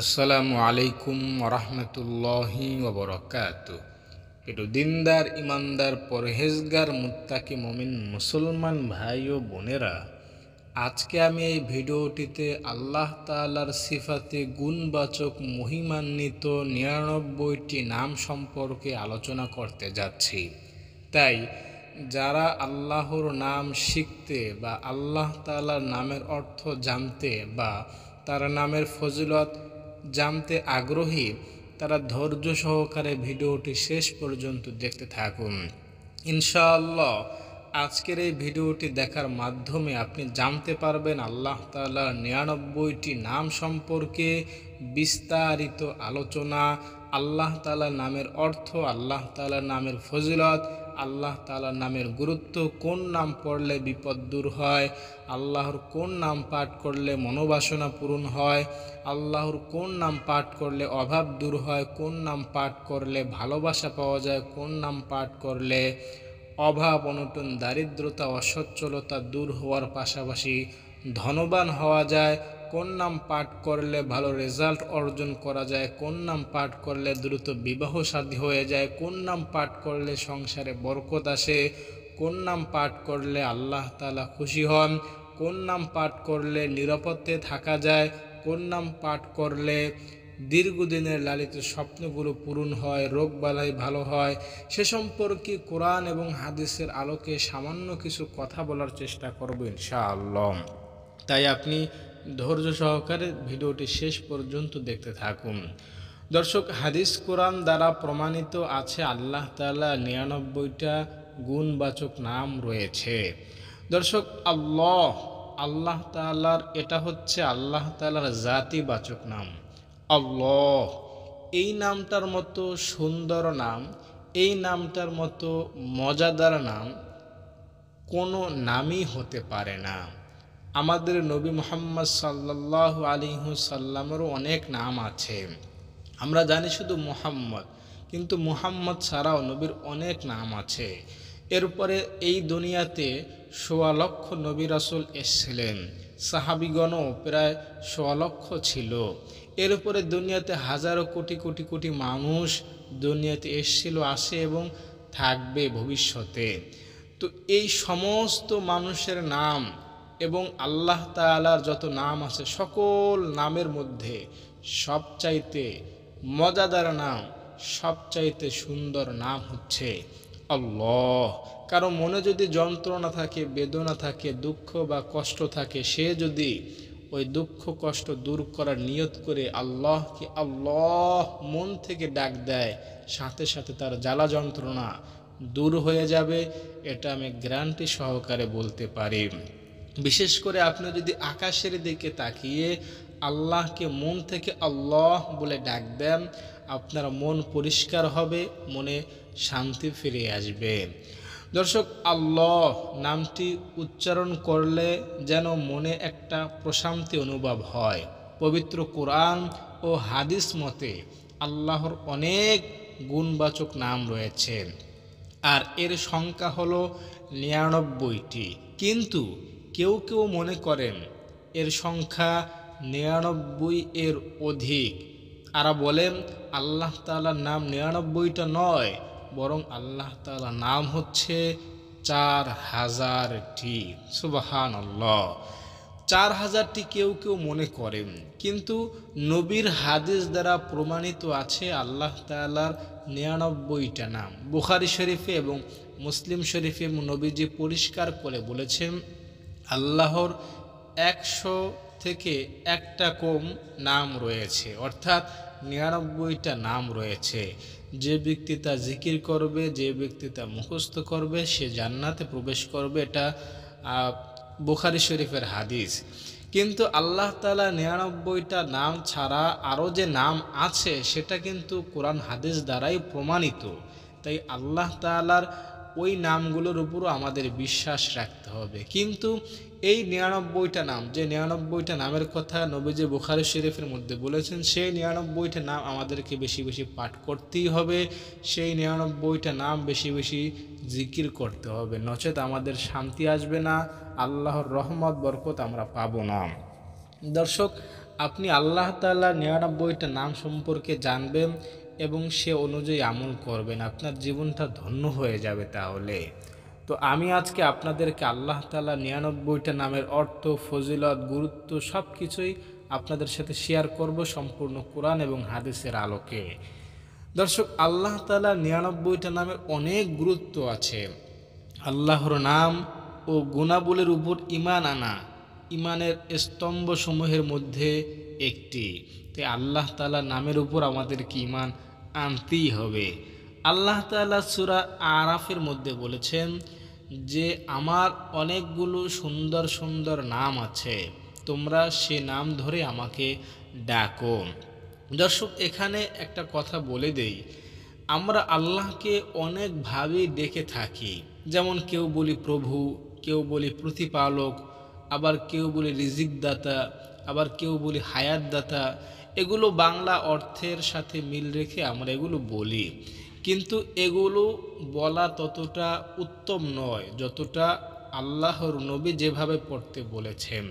আসসালামু আলাইকুম রহমতুল্লাহি ওবরকাত একটু দিনদার ইমানদার পরহেজগার মুত্তাকি মমিন মুসলমান ভাই ও বোনেরা আজকে আমি এই ভিডিওটিতে আল্লাহ তালার সিফাতে গুণবাচক মহিমান্বিত নিরানব্বইটি নাম সম্পর্কে আলোচনা করতে যাচ্ছি তাই যারা আল্লাহর নাম শিখতে বা আল্লাহ তালার নামের অর্থ জানতে বা তার নামের ফজিলত জানতে আগ্রহী তারা ধৈর্য সহকারে ভিডিওটি শেষ পর্যন্ত দেখতে থাকুন ইনশাআল্লাহ আজকের এই ভিডিওটি দেখার মাধ্যমে আপনি জানতে পারবেন আল্লাহ তালার নিরানব্বইটি নাম সম্পর্কে বিস্তারিত আলোচনা আল্লাহ তালা নামের অর্থ আল্লাহ তালা নামের ফজিলত আল্লাহ তালার নামের গুরুত্ব কোন নাম পড়লে বিপদ দূর হয় আল্লাহর কোন নাম পাঠ করলে মনোবাসনা পূরণ হয় আল্লাহর কোন নাম পাঠ করলে অভাব দূর হয় কোন নাম পাঠ করলে ভালোবাসা পাওয়া যায় কোন নাম পাঠ করলে অভাব অনটন দারিদ্রতা অসচ্ছলতা দূর হওয়ার পাশাপাশি ধনবান হওয়া যায় কোন নাম পাঠ করলে ভালো রেজাল্ট অর্জন করা যায় কোন নাম পাঠ করলে দ্রুত বিবাহ সাধী হয়ে যায় কোন নাম পাঠ করলে সংসারে বরকত আসে কোন নাম পাঠ করলে আল্লাহ তালা খুশি হন কোন নাম পাঠ করলে নিরাপত্তে থাকা যায় কোন নাম পাঠ করলে দীর্ঘদিনের লালিত স্বপ্নগুলো পূরণ হয় রোগ বালাই ভালো হয় সে সম্পর্কে কোরআন এবং হাদিসের আলোকে সামান্য কিছু কথা বলার চেষ্টা করব ইনশাআল্লাহ তাই আপনি ধৈর্য সহকারে ভিডিওটি শেষ পর্যন্ত দেখতে থাকুন দর্শক হাদিস কোরআন দ্বারা প্রমাণিত আছে আল্লাহ তালা নিরানব্বইটা গুণবাচক নাম রয়েছে দর্শক আল্লাহ আল্লাহ তালার এটা হচ্ছে আল্লাহ তালার জাতিবাচক নাম আল্লাহ এই নামটার মতো সুন্দর নাম এই নামটার মতো মজাদার নাম কোনো নামই হতে পারে না আমাদের নবী মোহাম্মদ সাল্লাহ সাল্লামেরও অনেক নাম আছে আমরা জানি শুধু মোহাম্মদ কিন্তু মুহাম্মদ ছাড়াও নবীর অনেক নাম আছে এরপরে এই দুনিয়াতে সোয়া লক্ষ নবী রাসুল এসছিলেন সাহাবিগণও প্রায় সোয়া লক্ষ ছিল এরপরে দুনিয়াতে হাজারো কোটি কোটি কোটি মানুষ দুনিয়াতে এসছিল আসে এবং থাকবে ভবিষ্যতে তো এই সমস্ত মানুষের নাম এবং আল্লাহ তালার যত নাম আছে সকল নামের মধ্যে সবচাইতে মজাদার নাম সবচাইতে সুন্দর নাম হচ্ছে আল্লাহ কারো মনে যদি যন্ত্রণা থাকে বেদনা থাকে দুঃখ বা কষ্ট থাকে সে যদি ওই দুঃখ কষ্ট দূর করার নিয়ত করে আল্লাহকে আল্লাহ মন থেকে ডাক দেয় সাথে সাথে তার জ্বালা যন্ত্রণা দূর হয়ে যাবে এটা আমি গ্যারান্টি সহকারে বলতে পারি বিশেষ করে আপনি যদি আকাশের দিকে তাকিয়ে আল্লাহকে মন থেকে আল্লাহ বলে ডাক দেন আপনার মন পরিষ্কার হবে মনে শান্তি ফিরে আসবে দর্শক আল্লাহ নামটি উচ্চারণ করলে যেন মনে একটা প্রশান্তি অনুভব হয় পবিত্র কোরআন ও হাদিস মতে আল্লাহর অনেক গুণবাচক নাম রয়েছে আর এর সংখ্যা হলো নিরানব্বইটি কিন্তু কেউ কেউ মনে করেন এর সংখ্যা নিরানব্বই এর অধিক আরা বলেন আল্লাহ তালার নাম নিরানব্বইটা নয় বরং আল্লাহ তালার নাম হচ্ছে চার হাজারটি সুবাহান আল্লাহ চার হাজারটি কেউ কেউ মনে করেন কিন্তু নবীর হাদিস দ্বারা প্রমাণিত আছে আল্লাহ তালার নিরানব্বইটা নাম বুখারি শরীফে এবং মুসলিম শরীফে নবীজি পরিষ্কার করে বলেছেন আল্লাহর একশো থেকে একটা কম নাম রয়েছে অর্থাৎ নিরানব্বইটা নাম রয়েছে যে ব্যক্তি তা জিকির করবে যে ব্যক্তি তা মুখস্থ করবে সে জান্নাতে প্রবেশ করবে এটা বুখারি শরীফের হাদিস কিন্তু আল্লাহ তালা নিরানব্বইটা নাম ছাড়া আরও যে নাম আছে সেটা কিন্তু কোরআন হাদিস দ্বারাই প্রমাণিত তাই আল্লাহ তালার ওই নামগুলোর উপরও আমাদের বিশ্বাস রাখতে হবে কিন্তু এই নিরানব্বইটা নাম যে নিরানব্বইটা নামের কথা নবীজি বুখারি শরীফের মধ্যে বলেছেন সেই নিরানব্বইটা নাম আমাদেরকে বেশি বেশি পাঠ করতেই হবে সেই নিরানব্বইটা নাম বেশি বেশি জিকির করতে হবে নচেত আমাদের শান্তি আসবে না আল্লাহর রহমত বরকত আমরা পাবো না দর্শক আপনি আল্লাহ তাল্লাহ নিরানব্বইটা নাম সম্পর্কে জানবেন এবং সে অনুযায়ী আমল করবেন আপনার জীবনটা ধন্য হয়ে যাবে তাহলে তো আমি আজকে আপনাদেরকে আল্লাহ তালা নিরানব্বইটা নামের অর্থ ফজিলত গুরুত্ব সব কিছুই আপনাদের সাথে শেয়ার করব সম্পূর্ণ কোরআন এবং হাদিসের আলোকে দর্শক আল্লাহ তালা নিরানব্বইটা নামের অনেক গুরুত্ব আছে আল্লাহর নাম ও গুণাবলের উপর ইমান আনা ইমানের স্তম্ভসমূহের মধ্যে একটি তাই আল্লাহ তালা নামের উপর আমাদের কি ইমান আনতেই হবে আল্লাহ তালা সুরা আরাফের মধ্যে বলেছেন যে আমার অনেকগুলো সুন্দর সুন্দর নাম আছে তোমরা সে নাম ধরে আমাকে ডাকো দর্শক এখানে একটা কথা বলে দেই আমরা আল্লাহকে অনেকভাবে ডেকে থাকি যেমন কেউ বলি প্রভু কেউ বলি প্রতিপালক আবার কেউ বলি রিজিকদাতা আবার কেউ বলি হায়াতদাতা এগুলো বাংলা অর্থের সাথে মিল রেখে আমরা এগুলো বলি কিন্তু এগুলো বলা ততটা উত্তম নয় যতটা আল্লাহর নবী যেভাবে পড়তে বলেছেন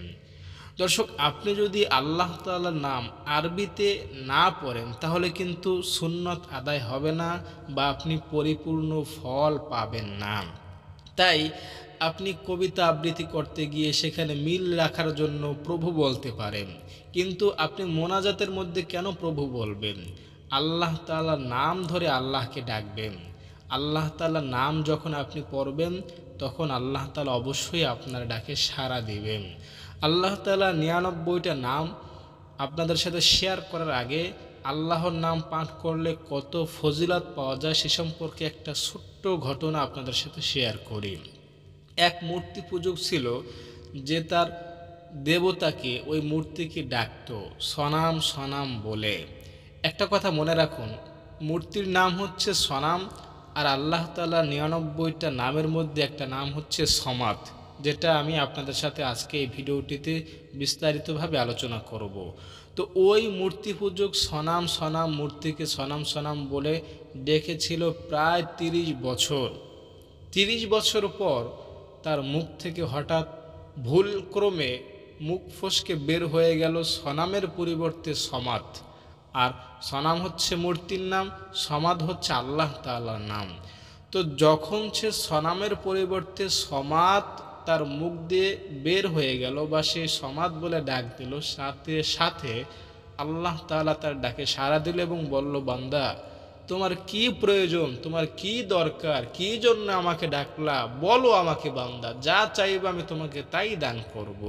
দর্শক আপনি যদি আল্লাহ তালার নাম আরবিতে না পড়েন তাহলে কিন্তু সুন্নত আদায় হবে না বা আপনি পরিপূর্ণ ফল পাবেন না তাই আপনি কবিতা আবৃত্তি করতে গিয়ে সেখানে মিল রাখার জন্য প্রভু বলতে পারেন কিন্তু আপনি মোনাজাতের মধ্যে কেন প্রভু বলবেন আল্লাহ তালার নাম ধরে আল্লাহকে ডাকবেন আল্লাহ তালার নাম যখন আপনি পড়বেন তখন আল্লাহ তালা অবশ্যই আপনার ডাকে সাড়া দিবেন আল্লাহ তালা নিরানব্বইটা নাম আপনাদের সাথে শেয়ার করার আগে আল্লাহর নাম পাঠ করলে কত ফজিলাত পাওয়া যায় সে সম্পর্কে একটা ছোট্ট ঘটনা আপনাদের সাথে শেয়ার করি এক মূর্তি পূজক ছিল যে তার দেবতাকে ওই মূর্তিকে ডাকত সনাম সনাম বলে একটা কথা মনে রাখুন মূর্তির নাম হচ্ছে সনাম আর আল্লাহ তালা নিরানব্বইটা নামের মধ্যে একটা নাম হচ্ছে সমাত যেটা আমি আপনাদের সাথে আজকে এই ভিডিওটিতে বিস্তারিতভাবে আলোচনা করব। তো ওই মূর্তি পূজক সনাম সনাম মূর্তিকে সনাম সনাম বলে ডেকেছিল প্রায় ৩০ বছর ৩০ বছর পর তার মুখ থেকে হঠাৎ ভুলক্রমে মুখ ফসকে বের হয়ে গেল সনামের পরিবর্তে সমাদ আর সনাম হচ্ছে মূর্তির নাম সমাদ হচ্ছে আল্লাহ তাল্লার নাম তো যখন সে সনামের পরিবর্তে সমাদ তার মুখ দিয়ে বের হয়ে গেল বা সে সমাদ বলে ডাক দিল সাথে সাথে আল্লাহ তালা তার ডাকে সাড়া দিল এবং বলল বান্দা তোমার কি প্রয়োজন তোমার কি দরকার কি জন্য আমাকে ডাকলা বলো আমাকে বান্দা যা চাইবে আমি তোমাকে তাই দান করব।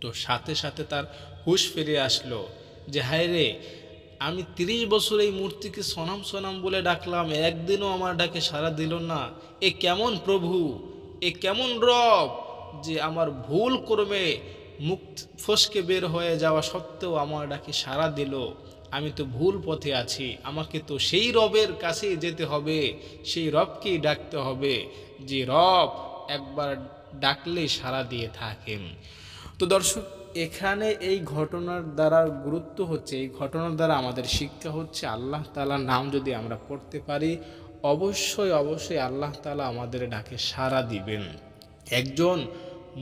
তো সাথে সাথে তার হুশ ফিরে আসলো যে হায় রে আমি ৩০ বছর এই মূর্তিকে সনাম সনাম বলে ডাকলাম একদিনও আমার ডাকে সাড়া দিল না এ কেমন প্রভু এ কেমন রব যে আমার ভুল ক্রমে মুখ ফসকে বের হয়ে যাওয়া সত্ত্বেও আমার ডাকে সাড়া দিল আমি তো ভুল পথে আছি আমাকে তো সেই রবের কাছে যেতে হবে সেই রবকেই ডাকতে হবে যে রব একবার ডাকলে সাড়া দিয়ে থাকেন তো দর্শক এখানে এই ঘটনার দ্বারা গুরুত্ব হচ্ছে এই ঘটনার দ্বারা আমাদের শিক্ষা হচ্ছে আল্লাহ তালার নাম যদি আমরা পড়তে পারি অবশ্যই অবশ্যই আল্লাহ তালা আমাদের ডাকে সাড়া দিবেন একজন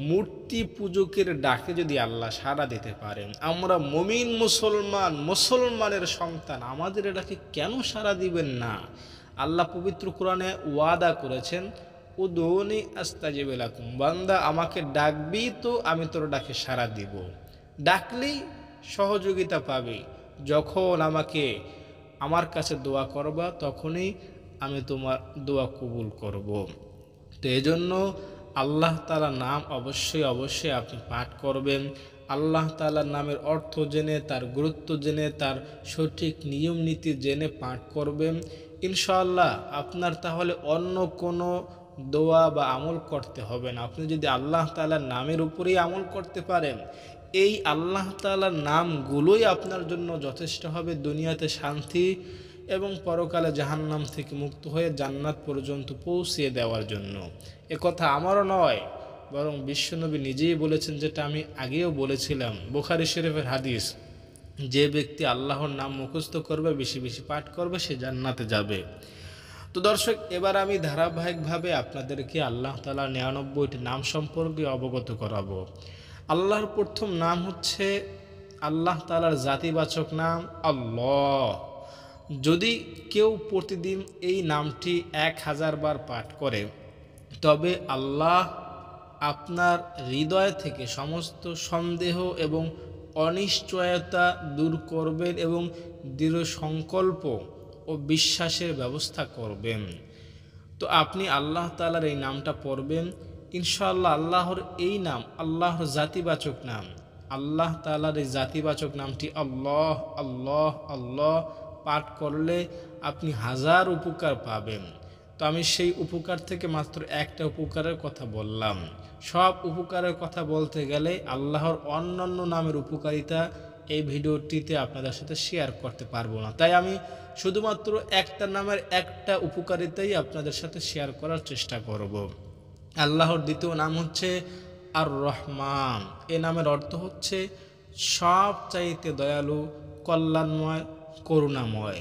মূর্তি পুজোকের ডাকে যদি আল্লাহ সাড়া দিতে পারেন আমরা মমিন মুসলমান মুসলমানের সন্তান আমাদের এটাকে কেন সাড়া দিবেন না আল্লাহ পবিত্র কোরআনে ওয়াদা করেছেন ও উদৌনি আস্তাজিবেলাকুম বান্দা আমাকে ডাকবি তো আমি তোর ডাকে সাড়া দিব ডাকলেই সহযোগিতা পাবি যখন আমাকে আমার কাছে দোয়া করবা তখনই আমি তোমার দোয়া কবুল করব তো এজন্য আল্লাহ তালার নাম অবশ্যই অবশ্যই আপনি পাঠ করবেন আল্লাহ তালার নামের অর্থ জেনে তার গুরুত্ব জেনে তার সঠিক নিয়ম নীতি জেনে পাঠ করবেন ইনশাল্লাহ আপনার তাহলে অন্য কোনো দোয়া বা আমল করতে হবে না আপনি যদি আল্লাহ তালার নামের উপরেই আমল করতে পারেন এই আল্লাহ তালার নামগুলোই আপনার জন্য যথেষ্ট হবে দুনিয়াতে শান্তি এবং পরকালে জাহান্নাম থেকে মুক্ত হয়ে জান্নাত পর্যন্ত পৌঁছিয়ে দেওয়ার জন্য এ কথা আমারও নয় বরং বিশ্বনবী নিজেই বলেছেন যেটা আমি আগেও বলেছিলাম বোখারি শরীফের হাদিস যে ব্যক্তি আল্লাহর নাম মুখস্থ করবে বেশি বেশি পাঠ করবে সে জান্নাতে যাবে তো দর্শক এবার আমি ধারাবাহিকভাবে আপনাদেরকে আল্লাহ তালা নিরানব্বইটি নাম সম্পর্কে অবগত করাবো আল্লাহর প্রথম নাম হচ্ছে আল্লাহ তালার জাতিবাচক নাম আল্লাহ যদি কেউ প্রতিদিন এই নামটি এক হাজার বার পাঠ করে তবে আল্লাহ আপনার হৃদয় থেকে সমস্ত সন্দেহ এবং অনিশ্চয়তা দূর করবেন এবং দৃঢ় সংকল্প ও বিশ্বাসের ব্যবস্থা করবেন তো আপনি আল্লাহ তালার এই নামটা পড়বেন ইনশাআল্লাহ আল্লাহর এই নাম আল্লাহর জাতিবাচক নাম আল্লাহ তালার এই জাতিবাচক নামটি আল্লাহ আল্লাহ আল্লাহ পাঠ করলে আপনি হাজার উপকার পাবেন তো আমি সেই উপকার থেকে মাত্র একটা উপকারের কথা বললাম সব উপকারের কথা বলতে গেলে আল্লাহর অন্যান্য নামের উপকারিতা এই ভিডিওটিতে আপনাদের সাথে শেয়ার করতে পারবো না তাই আমি শুধুমাত্র একটা নামের একটা উপকারিতাই আপনাদের সাথে শেয়ার করার চেষ্টা করব। আল্লাহর দ্বিতীয় নাম হচ্ছে আর রহমান এ নামের অর্থ হচ্ছে সব চাইতে দয়ালু কল্যাণময় করুণাময়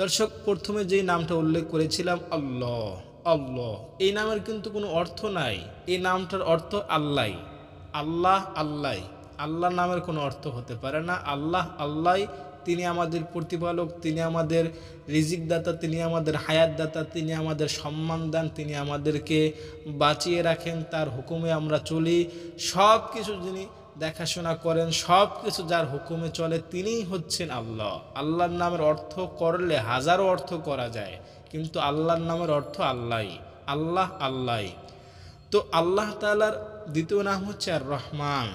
দর্শক প্রথমে যেই নামটা উল্লেখ করেছিলাম আল্লাহ আল্লাহ এই নামের কিন্তু কোনো অর্থ নাই এই নামটার অর্থ আল্লাহ আল্লাহ আল্লাহ আল্লাহ নামের কোনো অর্থ হতে পারে না আল্লাহ আল্লাহ তিনি আমাদের প্রতিপালক তিনি আমাদের রিজিকদাতা তিনি আমাদের হায়াতদাতা তিনি আমাদের সম্মান দেন তিনি আমাদেরকে বাঁচিয়ে রাখেন তার হুকুমে আমরা চলি সব কিছু যিনি দেখাশোনা করেন সব কিছু যার হুকুমে চলে তিনিই হচ্ছেন আল্লাহ আল্লাহর নামের অর্থ করলে হাজারো অর্থ করা যায় কিন্তু আল্লাহর নামের অর্থ আল্লাহ আল্লাহ আল্লাহ তো আল্লাহ তালার দ্বিতীয় নাম হচ্ছে আর রহমান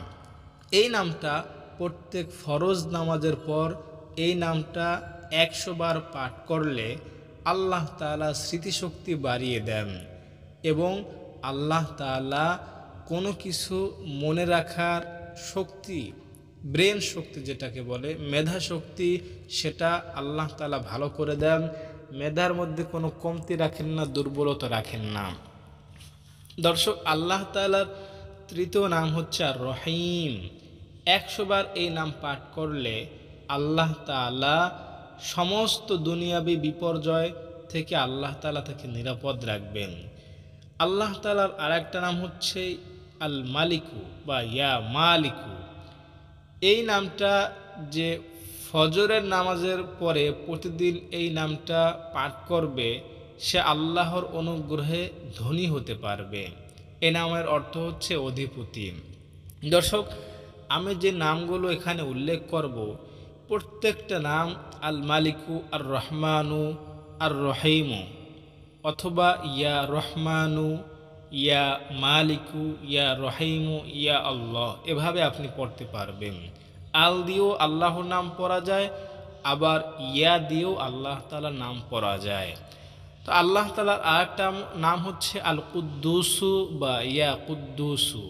এই নামটা প্রত্যেক ফরজ নামাজের পর এই নামটা একশো বার পাঠ করলে আল্লাহ তালা স্মৃতিশক্তি বাড়িয়ে দেন এবং আল্লাহ তালা কোনো কিছু মনে রাখার শক্তি ব্রেন শক্তি যেটাকে বলে মেধা শক্তি সেটা আল্লাহ তালা ভালো করে দেন মেধার মধ্যে কোনো কমতি রাখেন না দুর্বলতা রাখেন না দর্শক আল্লাহ তালার তৃতীয় নাম হচ্ছে রহিম একশোবার এই নাম পাঠ করলে আল্লাহ তালা সমস্ত দুনিয়াবি বিপর্যয় থেকে আল্লাহ তালা তাকে নিরাপদ রাখবেন আল্লাহ তালার আরেকটা নাম হচ্ছে আল মালিকু বা ইয়া মালিকু এই নামটা যে ফজরের নামাজের পরে প্রতিদিন এই নামটা পাঠ করবে সে আল্লাহর অনুগ্রহে ধনী হতে পারবে এ নামের অর্থ হচ্ছে অধিপতি দর্শক আমি যে নামগুলো এখানে উল্লেখ করব প্রত্যেকটা নাম আল মালিকু আর রহমানু আর রহিমু অথবা ইয়া রহমানু ইয়া মালিকু ইয়া রহিমু ইয়া আল্লাহ এভাবে আপনি পড়তে পারবেন আল দিয়েও আল্লাহর নাম পড়া যায় আবার ইয়া দিয়েও আল্লাহ তালার নাম পড়া যায় তো আল্লাহ তালার আর একটা নাম হচ্ছে আল কুদ্দুসু বা ইয়া কুদ্দুসু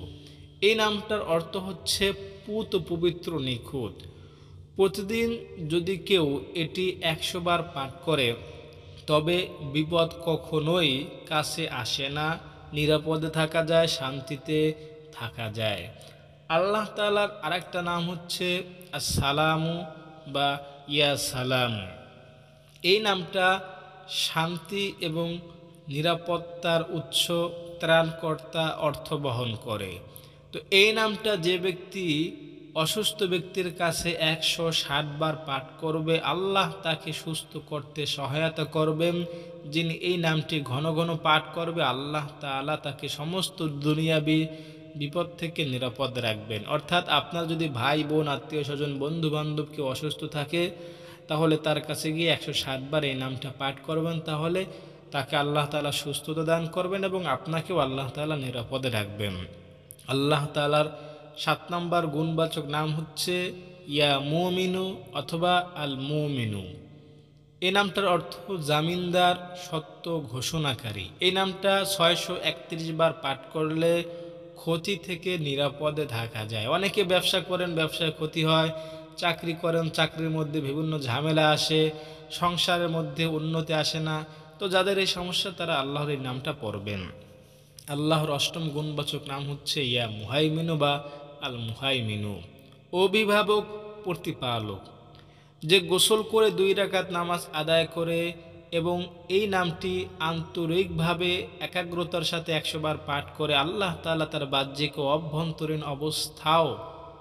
এই নামটার অর্থ হচ্ছে পুত পবিত্র নিখুঁত প্রতিদিন যদি কেউ এটি একশোবার পাঠ করে তবে বিপদ কখনোই কাছে আসে না নিরাপদে থাকা যায় শান্তিতে থাকা যায় আল্লাহ তালার আরেকটা নাম হচ্ছে সালামু বা ইয়া সালাম এই নামটা শান্তি এবং নিরাপত্তার উৎস ত্রাণকর্তা অর্থ বহন করে তো এই নামটা যে ব্যক্তি অসুস্থ ব্যক্তির কাছে একশো বার পাঠ করবে আল্লাহ তাকে সুস্থ করতে সহায়তা করবেন যিনি এই নামটি ঘন ঘন পাঠ করবে আল্লাহ তালা তাকে সমস্ত দুনিয়াবি বিপদ থেকে নিরাপদ রাখবেন অর্থাৎ আপনার যদি ভাই বোন আত্মীয় স্বজন বান্ধব কেউ অসুস্থ থাকে তাহলে তার কাছে গিয়ে একশো বার এই নামটা পাঠ করবেন তাহলে তাকে আল্লাহ তালা সুস্থতা দান করবেন এবং আপনাকেও আল্লাহ তালা নিরাপদে রাখবেন আল্লাহ তালার সাত নম্বর গুণবাচক নাম হচ্ছে ইয়া মুমিনু অথবা আল মুমিনু এ নামটার অর্থ জামিনদার সত্য ঘোষণাকারী এই নামটা ছয়শো বার পাঠ করলে ক্ষতি থেকে নিরাপদে থাকা যায় অনেকে ব্যবসা করেন ব্যবসায় ক্ষতি হয় চাকরি করেন চাকরির মধ্যে বিভিন্ন ঝামেলা আসে সংসারের মধ্যে উন্নতি আসে না তো যাদের এই সমস্যা তারা আল্লাহর এই নামটা পড়বেন আল্লাহর অষ্টম গুণবাচক নাম হচ্ছে ইয়া মুহাইমিনু বা আল মুহাইমিনু অভিভাবক প্রতিপালক যে গোসল করে দুই রাকাত নামাজ আদায় করে এবং এই নামটি আন্তরিকভাবে একাগ্রতার সাথে একশোবার পাঠ করে আল্লাহ তালা তার বাহ্যিক ও অভ্যন্তরীণ অবস্থাও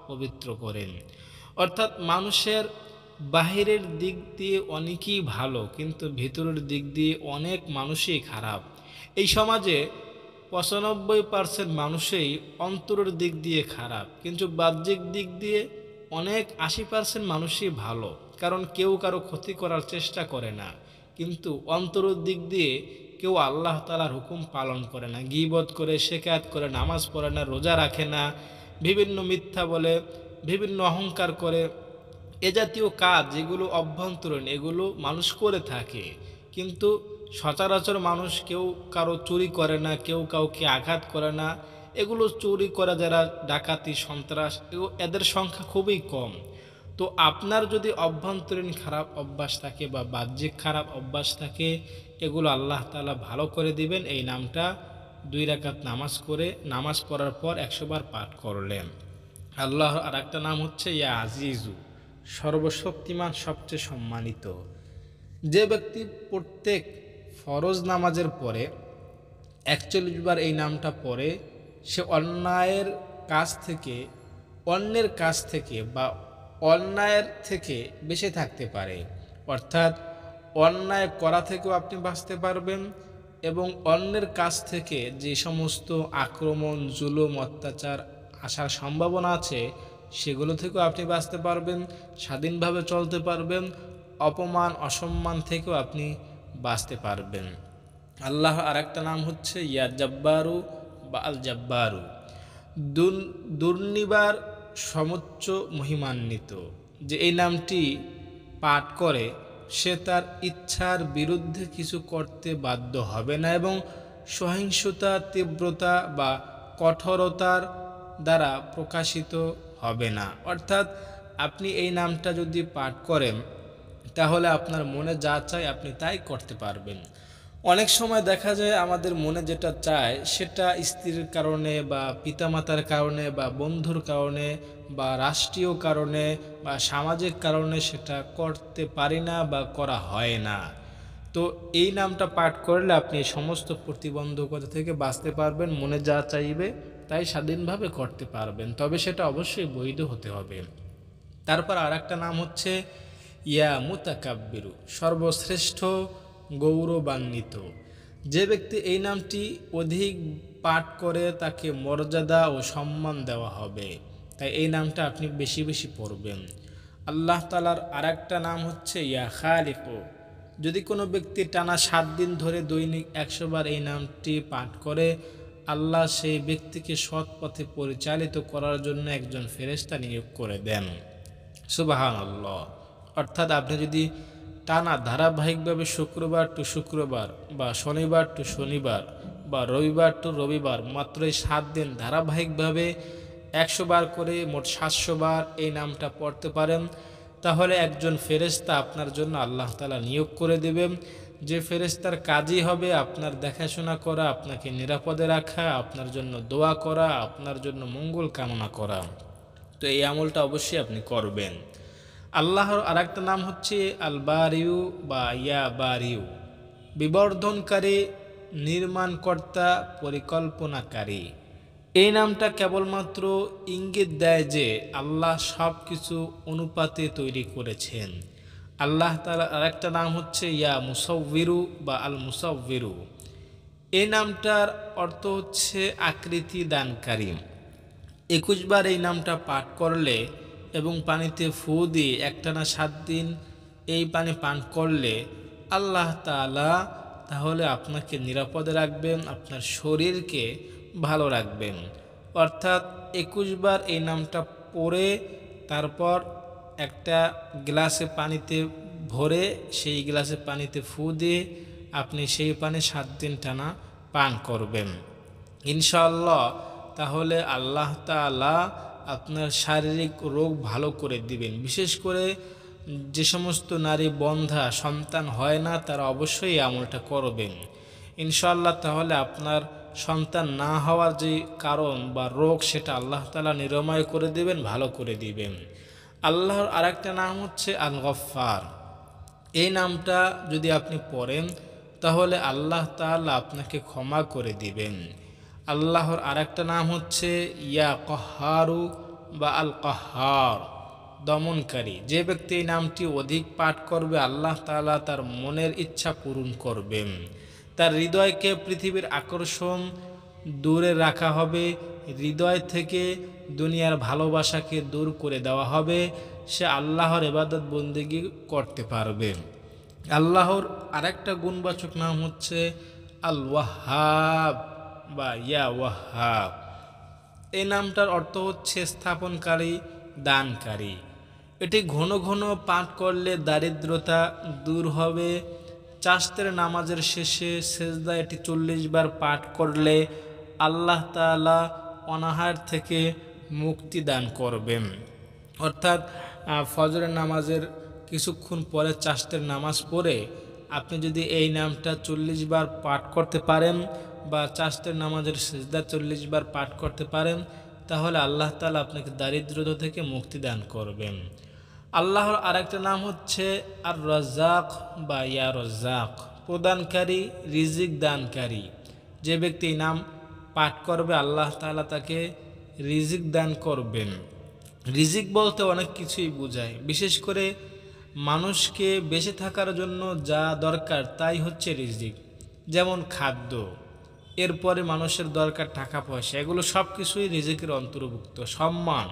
পবিত্র করেন অর্থাৎ মানুষের বাহিরের দিক দিয়ে অনেকই ভালো কিন্তু ভিতরের দিক দিয়ে অনেক মানুষই খারাপ এই সমাজে পঁচানব্বই পার্সেন্ট মানুষেই অন্তরের দিক দিয়ে খারাপ কিন্তু বাহ্যিক দিক দিয়ে অনেক আশি পার্সেন্ট মানুষই ভালো কারণ কেউ কারো ক্ষতি করার চেষ্টা করে না কিন্তু অন্তরের দিক দিয়ে কেউ আল্লাহ তালার হুকুম পালন করে না গিবত করে শেখায়াত করে নামাজ পড়ে না রোজা রাখে না বিভিন্ন মিথ্যা বলে বিভিন্ন অহংকার করে এ জাতীয় কাজ যেগুলো অভ্যন্তরীণ এগুলো মানুষ করে থাকে কিন্তু সচরাচর মানুষ কেউ কারো চুরি করে না কেউ কাউকে আঘাত করে না এগুলো চুরি করা যারা ডাকাতি সন্ত্রাস এদের সংখ্যা খুবই কম তো আপনার যদি অভ্যন্তরীণ খারাপ অভ্যাস থাকে বা বাহ্যিক খারাপ অভ্যাস থাকে এগুলো আল্লাহ তালা ভালো করে দিবেন এই নামটা দুই রাকাত নামাজ করে নামাজ পড়ার পর একশোবার পাঠ করলেন আল্লাহর আর একটা নাম হচ্ছে ইয়া আজিজু সর্বশক্তিমান সবচেয়ে সম্মানিত যে ব্যক্তি প্রত্যেক ফরজ নামাজের পরে একচল্লিশ বার এই নামটা পরে সে অন্যায়ের কাজ থেকে অন্যের কাজ থেকে বা অন্যায়ের থেকে বেঁচে থাকতে পারে অর্থাৎ অন্যায় করা থেকেও আপনি বাঁচতে পারবেন এবং অন্যের কাছ থেকে যে সমস্ত আক্রমণ জুলুম অত্যাচার আসার সম্ভাবনা আছে সেগুলো থেকেও আপনি বাঁচতে পারবেন স্বাধীনভাবে চলতে পারবেন অপমান অসম্মান থেকেও আপনি বাঁচতে পারবেন আল্লাহ আর একটা নাম হচ্ছে ইয়া জব্বারু বা আল জব্বারু দুর্নিবার সমুচ্চ মহিমান্বিত যে এই নামটি পাঠ করে সে তার ইচ্ছার বিরুদ্ধে কিছু করতে বাধ্য হবে না এবং সহিংসতা তীব্রতা বা কঠোরতার দ্বারা প্রকাশিত হবে না অর্থাৎ আপনি এই নামটা যদি পাঠ করেন তাহলে আপনার মনে যা চায় আপনি তাই করতে পারবেন অনেক সময় দেখা যায় আমাদের মনে যেটা চায় সেটা স্ত্রীর কারণে বা পিতামাতার কারণে বা বন্ধুর কারণে বা রাষ্ট্রীয় কারণে বা সামাজিক কারণে সেটা করতে পারি না বা করা হয় না তো এই নামটা পাঠ করলে আপনি সমস্ত প্রতিবন্ধকতা থেকে বাঁচতে পারবেন মনে যা চাইবে তাই স্বাধীনভাবে করতে পারবেন তবে সেটা অবশ্যই বৈধ হতে হবে তারপর আর নাম হচ্ছে ইয়া মুতাকাব্বিরু সর্বশ্রেষ্ঠ গৌরবান্বিত যে ব্যক্তি এই নামটি অধিক পাঠ করে তাকে মর্যাদা ও সম্মান দেওয়া হবে তাই এই নামটা আপনি বেশি বেশি পড়বেন আল্লাহ তালার আরেকটা নাম হচ্ছে ইয়া খালিক যদি কোনো ব্যক্তি টানা সাত দিন ধরে দৈনিক একশোবার এই নামটি পাঠ করে আল্লাহ সেই ব্যক্তিকে সৎ পথে পরিচালিত করার জন্য একজন ফেরেস্তা নিয়োগ করে দেন সুবাহান আল্লাহ অর্থাৎ আপনি যদি টানা ধারাবাহিকভাবে শুক্রবার টু শুক্রবার বা শনিবার টু শনিবার বা রবিবার টু রবিবার মাত্র এই সাত দিন ধারাবাহিকভাবে একশো বার করে মোট সাতশো বার এই নামটা পড়তে পারেন তাহলে একজন ফেরেস্তা আপনার জন্য আল্লাহ তালা নিয়োগ করে দেবেন যে ফেরেস্তার কাজই হবে আপনার দেখাশোনা করা আপনাকে নিরাপদে রাখা আপনার জন্য দোয়া করা আপনার জন্য মঙ্গল কামনা করা তো এই আমলটা অবশ্যই আপনি করবেন আল্লাহর আর একটা নাম হচ্ছে আল বারিউ বা ইয়া বারিউ বিবর্ধনকারী নির্মাণকর্তা পরিকল্পনাকারী এই নামটা কেবলমাত্র ইঙ্গিত দেয় যে আল্লাহ সব কিছু অনুপাতে তৈরি করেছেন আল্লাহ তার আরেকটা নাম হচ্ছে ইয়া মুসব্বিরু বা আল মুসব্বিরু এই নামটার অর্থ হচ্ছে আকৃতি দানকারী একুশবার এই নামটা পাঠ করলে এবং পানিতে ফু দিয়ে একটানা সাত দিন এই পানি পান করলে আল্লাহ তালা তাহলে আপনাকে নিরাপদে রাখবেন আপনার শরীরকে ভালো রাখবেন অর্থাৎ একুশ বার এই নামটা পড়ে তারপর একটা গ্লাসে পানিতে ভরে সেই গ্লাসে পানিতে ফু দিয়ে আপনি সেই পানি সাত দিন টানা পান করবেন ইনশাল্লাহ তাহলে আল্লাহ তালা আপনার শারীরিক রোগ ভালো করে দিবেন বিশেষ করে যে সমস্ত নারী বন্ধা সন্তান হয় না তারা অবশ্যই আমলটা করবেন ইনশাল্লাহ তাহলে আপনার সন্তান না হওয়ার যে কারণ বা রোগ সেটা আল্লাহ তালা নিরাময় করে দিবেন ভালো করে দিবেন আল্লাহর আরেকটা নাম হচ্ছে আল গফার এই নামটা যদি আপনি পড়েন তাহলে আল্লাহ তাআলা আপনাকে ক্ষমা করে দিবেন আল্লাহর আরেকটা নাম হচ্ছে ইয়া কহারু বা আল কহার দমনকারী যে ব্যক্তি এই নামটি অধিক পাঠ করবে আল্লাহ তালা তার মনের ইচ্ছা পূরণ করবেন তার হৃদয়কে পৃথিবীর আকর্ষণ দূরে রাখা হবে হৃদয় থেকে দুনিয়ার ভালোবাসাকে দূর করে দেওয়া হবে সে আল্লাহর এবাদত বন্দিগি করতে পারবে আল্লাহর আরেকটা গুণবাচক নাম হচ্ছে আল ওয়াহাব বা ইয়া ওয়াহাব এই নামটার অর্থ হচ্ছে স্থাপনকারী দানকারী এটি ঘন ঘন পাঠ করলে দারিদ্রতা দূর হবে চাষের নামাজের শেষে সেজদা এটি চল্লিশ বার পাঠ করলে আল্লাহ তালা অনাহার থেকে মুক্তি দান করবেন অর্থাৎ ফজরের নামাজের কিছুক্ষণ পরে চাষের নামাজ পড়ে আপনি যদি এই নামটা চল্লিশ বার পাঠ করতে পারেন বা চাষতের নামাজের সিজদা চল্লিশ বার পাঠ করতে পারেন তাহলে আল্লাহ তালা আপনাকে দারিদ্রতা থেকে মুক্তি দান করবেন আল্লাহর আরেকটা নাম হচ্ছে আর রজ্জাক বা ইয়া রজ্জাক প্রদানকারী রিজিক দানকারী যে ব্যক্তি নাম পাঠ করবে আল্লাহ তালা তাকে রিজিক দান করবেন রিজিক বলতে অনেক কিছুই বোঝায় বিশেষ করে মানুষকে বেঁচে থাকার জন্য যা দরকার তাই হচ্ছে রিজিক যেমন খাদ্য এরপরে মানুষের দরকার টাকা পয়সা এগুলো সব কিছুই রিজিকের অন্তর্ভুক্ত সম্মান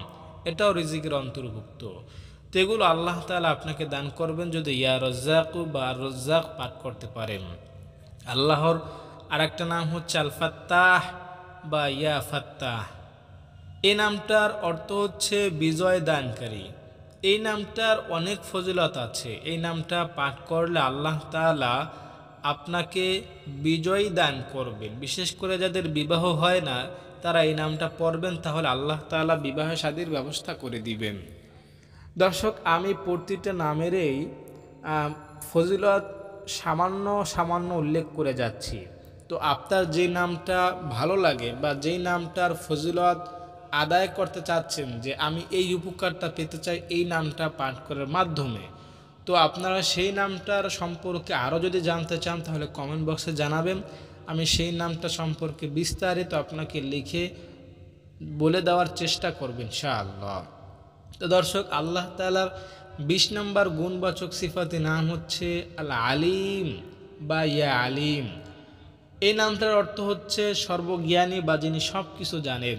এটাও রিজিকের অন্তর্ভুক্ত তো এগুলো আল্লাহ তালা আপনাকে দান করবেন যদি ইয়া রজ্জাকু বা রজ্জাক পাঠ করতে পারেন আল্লাহর আরেকটা নাম হচ্ছে আল ফাত্তাহ বা ইয়া ফাত্তাহ এই নামটার অর্থ হচ্ছে বিজয় দানকারী এই নামটার অনেক ফজিলত আছে এই নামটা পাঠ করলে আল্লাহ তালা আপনাকে বিজয়ী দান করবেন বিশেষ করে যাদের বিবাহ হয় না তারা এই নামটা পড়বেন তাহলে আল্লাহ তালা বিবাহ সাদীর ব্যবস্থা করে দিবেন দর্শক আমি প্রতিটা নামেরই ফজিলত সামান্য সামান্য উল্লেখ করে যাচ্ছি তো আপনার যে নামটা ভালো লাগে বা যেই নামটার ফজিলত আদায় করতে চাচ্ছেন যে আমি এই উপকারটা পেতে চাই এই নামটা পাঠ করার মাধ্যমে তো আপনারা সেই নামটার সম্পর্কে আরও যদি জানতে চান তাহলে কমেন্ট বক্সে জানাবেন আমি সেই নামটা সম্পর্কে বিস্তারিত আপনাকে লিখে বলে দেওয়ার চেষ্টা করবেন ইনশাআল্লাহ তো দর্শক আল্লাহ তালার বিশ নম্বর গুণবাচক সিফাতি নাম হচ্ছে আল আলিম বা ইয়া আলিম এই নামটার অর্থ হচ্ছে সর্বজ্ঞানী বা যিনি সব কিছু জানেন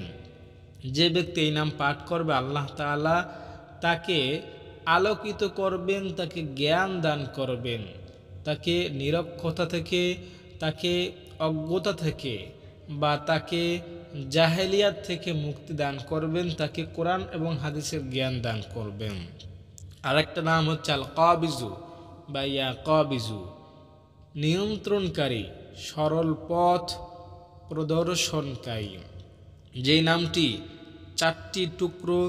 যে ব্যক্তি এই নাম পাঠ করবে আল্লাহ তালা তাকে আলোকিত করবেন তাকে জ্ঞান দান করবেন তাকে নিরক্ষতা থেকে তাকে অজ্ঞতা থেকে বা তাকে জাহেলিয়াত থেকে মুক্তি দান করবেন তাকে কোরআন এবং হাদিসের জ্ঞান দান করবেন আরেকটা নাম হচ্ছে আল কাবিজু বা ইয়া কাবিজু নিয়ন্ত্রণকারী সরল পথ প্রদর্শনকারী যেই নামটি চারটি টুকরো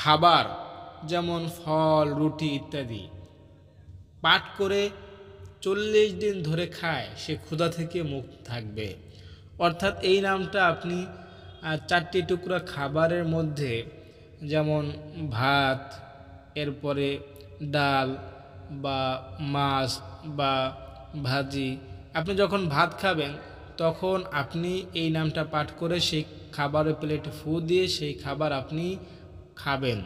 খাবার যেমন ফল রুটি ইত্যাদি পাঠ করে চল্লিশ দিন ধরে খায় সে ক্ষুধা থেকে মুক্ত থাকবে অর্থাৎ এই নামটা আপনি চারটি টুকরা খাবারের মধ্যে যেমন ভাত এরপরে ডাল বা মাছ বা ভাজি আপনি যখন ভাত খাবেন তখন আপনি এই নামটা পাঠ করে সেই খাবারের প্লেটে ফু দিয়ে সেই খাবার আপনি খাবেন